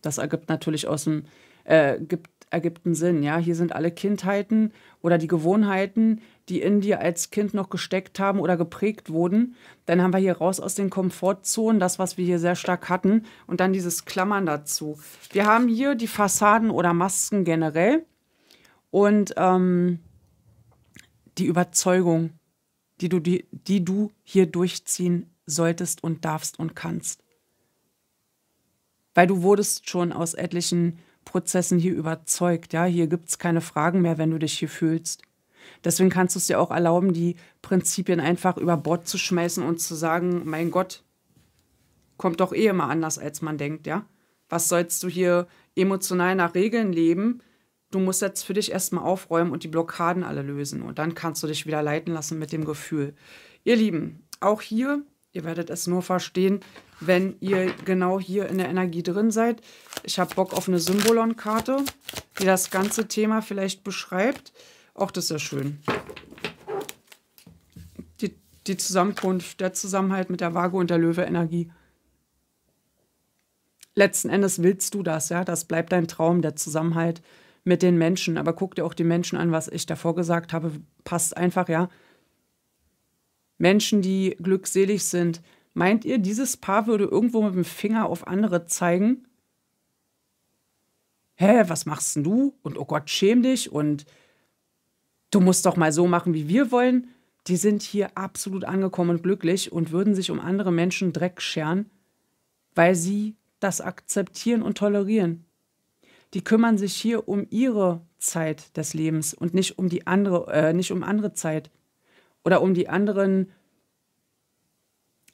Das ergibt natürlich aus dem, äh, gibt ergibt einen Sinn. Ja, hier sind alle Kindheiten oder die Gewohnheiten, die in dir als Kind noch gesteckt haben oder geprägt wurden. Dann haben wir hier raus aus den Komfortzonen, das, was wir hier sehr stark hatten, und dann dieses Klammern dazu. Wir haben hier die Fassaden oder Masken generell und ähm, die Überzeugung, die du, die, die du hier durchziehen solltest und darfst und kannst. Weil du wurdest schon aus etlichen Prozessen hier überzeugt. Ja, hier gibt es keine Fragen mehr, wenn du dich hier fühlst. Deswegen kannst du es dir auch erlauben, die Prinzipien einfach über Bord zu schmeißen und zu sagen, mein Gott, kommt doch eh immer anders, als man denkt, ja? Was sollst du hier emotional nach Regeln leben? Du musst jetzt für dich erstmal aufräumen und die Blockaden alle lösen. Und dann kannst du dich wieder leiten lassen mit dem Gefühl. Ihr Lieben, auch hier, ihr werdet es nur verstehen, wenn ihr genau hier in der Energie drin seid. Ich habe Bock auf eine Symbolon-Karte, die das ganze Thema vielleicht beschreibt. Auch das ist ja schön. Die, die Zusammenkunft, der Zusammenhalt mit der Waage und der Löwe-Energie. Letzten Endes willst du das, ja? Das bleibt dein Traum, der Zusammenhalt mit den Menschen. Aber guck dir auch die Menschen an, was ich davor gesagt habe. Passt einfach, ja? Menschen, die glückselig sind, Meint ihr, dieses Paar würde irgendwo mit dem Finger auf andere zeigen? Hä, was machst denn du? Und oh Gott, schäm dich und du musst doch mal so machen, wie wir wollen. Die sind hier absolut angekommen und glücklich und würden sich um andere Menschen Dreck scheren, weil sie das akzeptieren und tolerieren. Die kümmern sich hier um ihre Zeit des Lebens und nicht um die andere, äh, nicht um andere Zeit oder um die anderen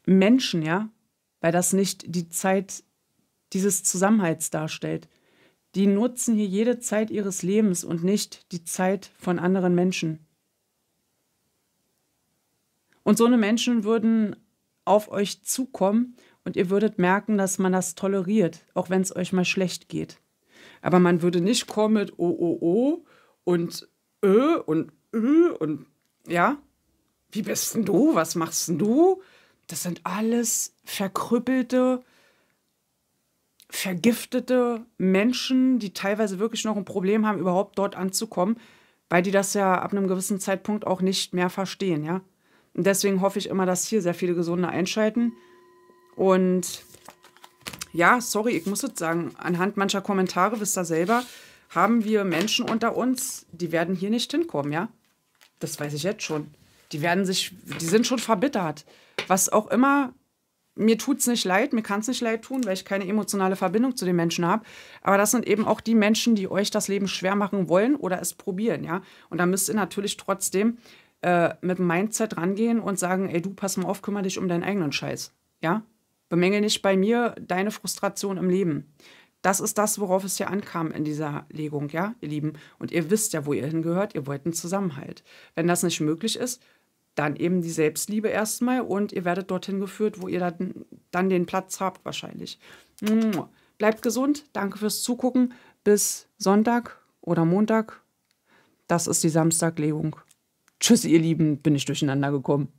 Menschen, ja, weil das nicht die Zeit dieses Zusammenhalts darstellt. Die nutzen hier jede Zeit ihres Lebens und nicht die Zeit von anderen Menschen. Und so eine Menschen würden auf euch zukommen und ihr würdet merken, dass man das toleriert, auch wenn es euch mal schlecht geht. Aber man würde nicht kommen mit oh oh oh und ö äh, und ö äh, und ja, wie bist denn du, was machst denn du? Das sind alles verkrüppelte, vergiftete Menschen, die teilweise wirklich noch ein Problem haben, überhaupt dort anzukommen, weil die das ja ab einem gewissen Zeitpunkt auch nicht mehr verstehen, ja. Und deswegen hoffe ich immer, dass hier sehr viele Gesunde einschalten. Und ja, sorry, ich muss jetzt sagen, anhand mancher Kommentare, wisst ihr selber, haben wir Menschen unter uns, die werden hier nicht hinkommen, ja. Das weiß ich jetzt schon. Die werden sich, die sind schon verbittert was auch immer, mir tut es nicht leid, mir kann es nicht leid tun, weil ich keine emotionale Verbindung zu den Menschen habe. Aber das sind eben auch die Menschen, die euch das Leben schwer machen wollen oder es probieren, ja. Und da müsst ihr natürlich trotzdem äh, mit dem Mindset rangehen und sagen, ey, du, pass mal auf, kümmere dich um deinen eigenen Scheiß, ja. Bemängel nicht bei mir deine Frustration im Leben. Das ist das, worauf es hier ankam in dieser Legung, ja, ihr Lieben. Und ihr wisst ja, wo ihr hingehört. Ihr wollt einen Zusammenhalt. Wenn das nicht möglich ist, dann eben die Selbstliebe erstmal und ihr werdet dorthin geführt, wo ihr dann, dann den Platz habt wahrscheinlich. Bleibt gesund, danke fürs Zugucken. Bis Sonntag oder Montag. Das ist die Samstaglegung. Tschüss, ihr Lieben, bin ich durcheinander gekommen.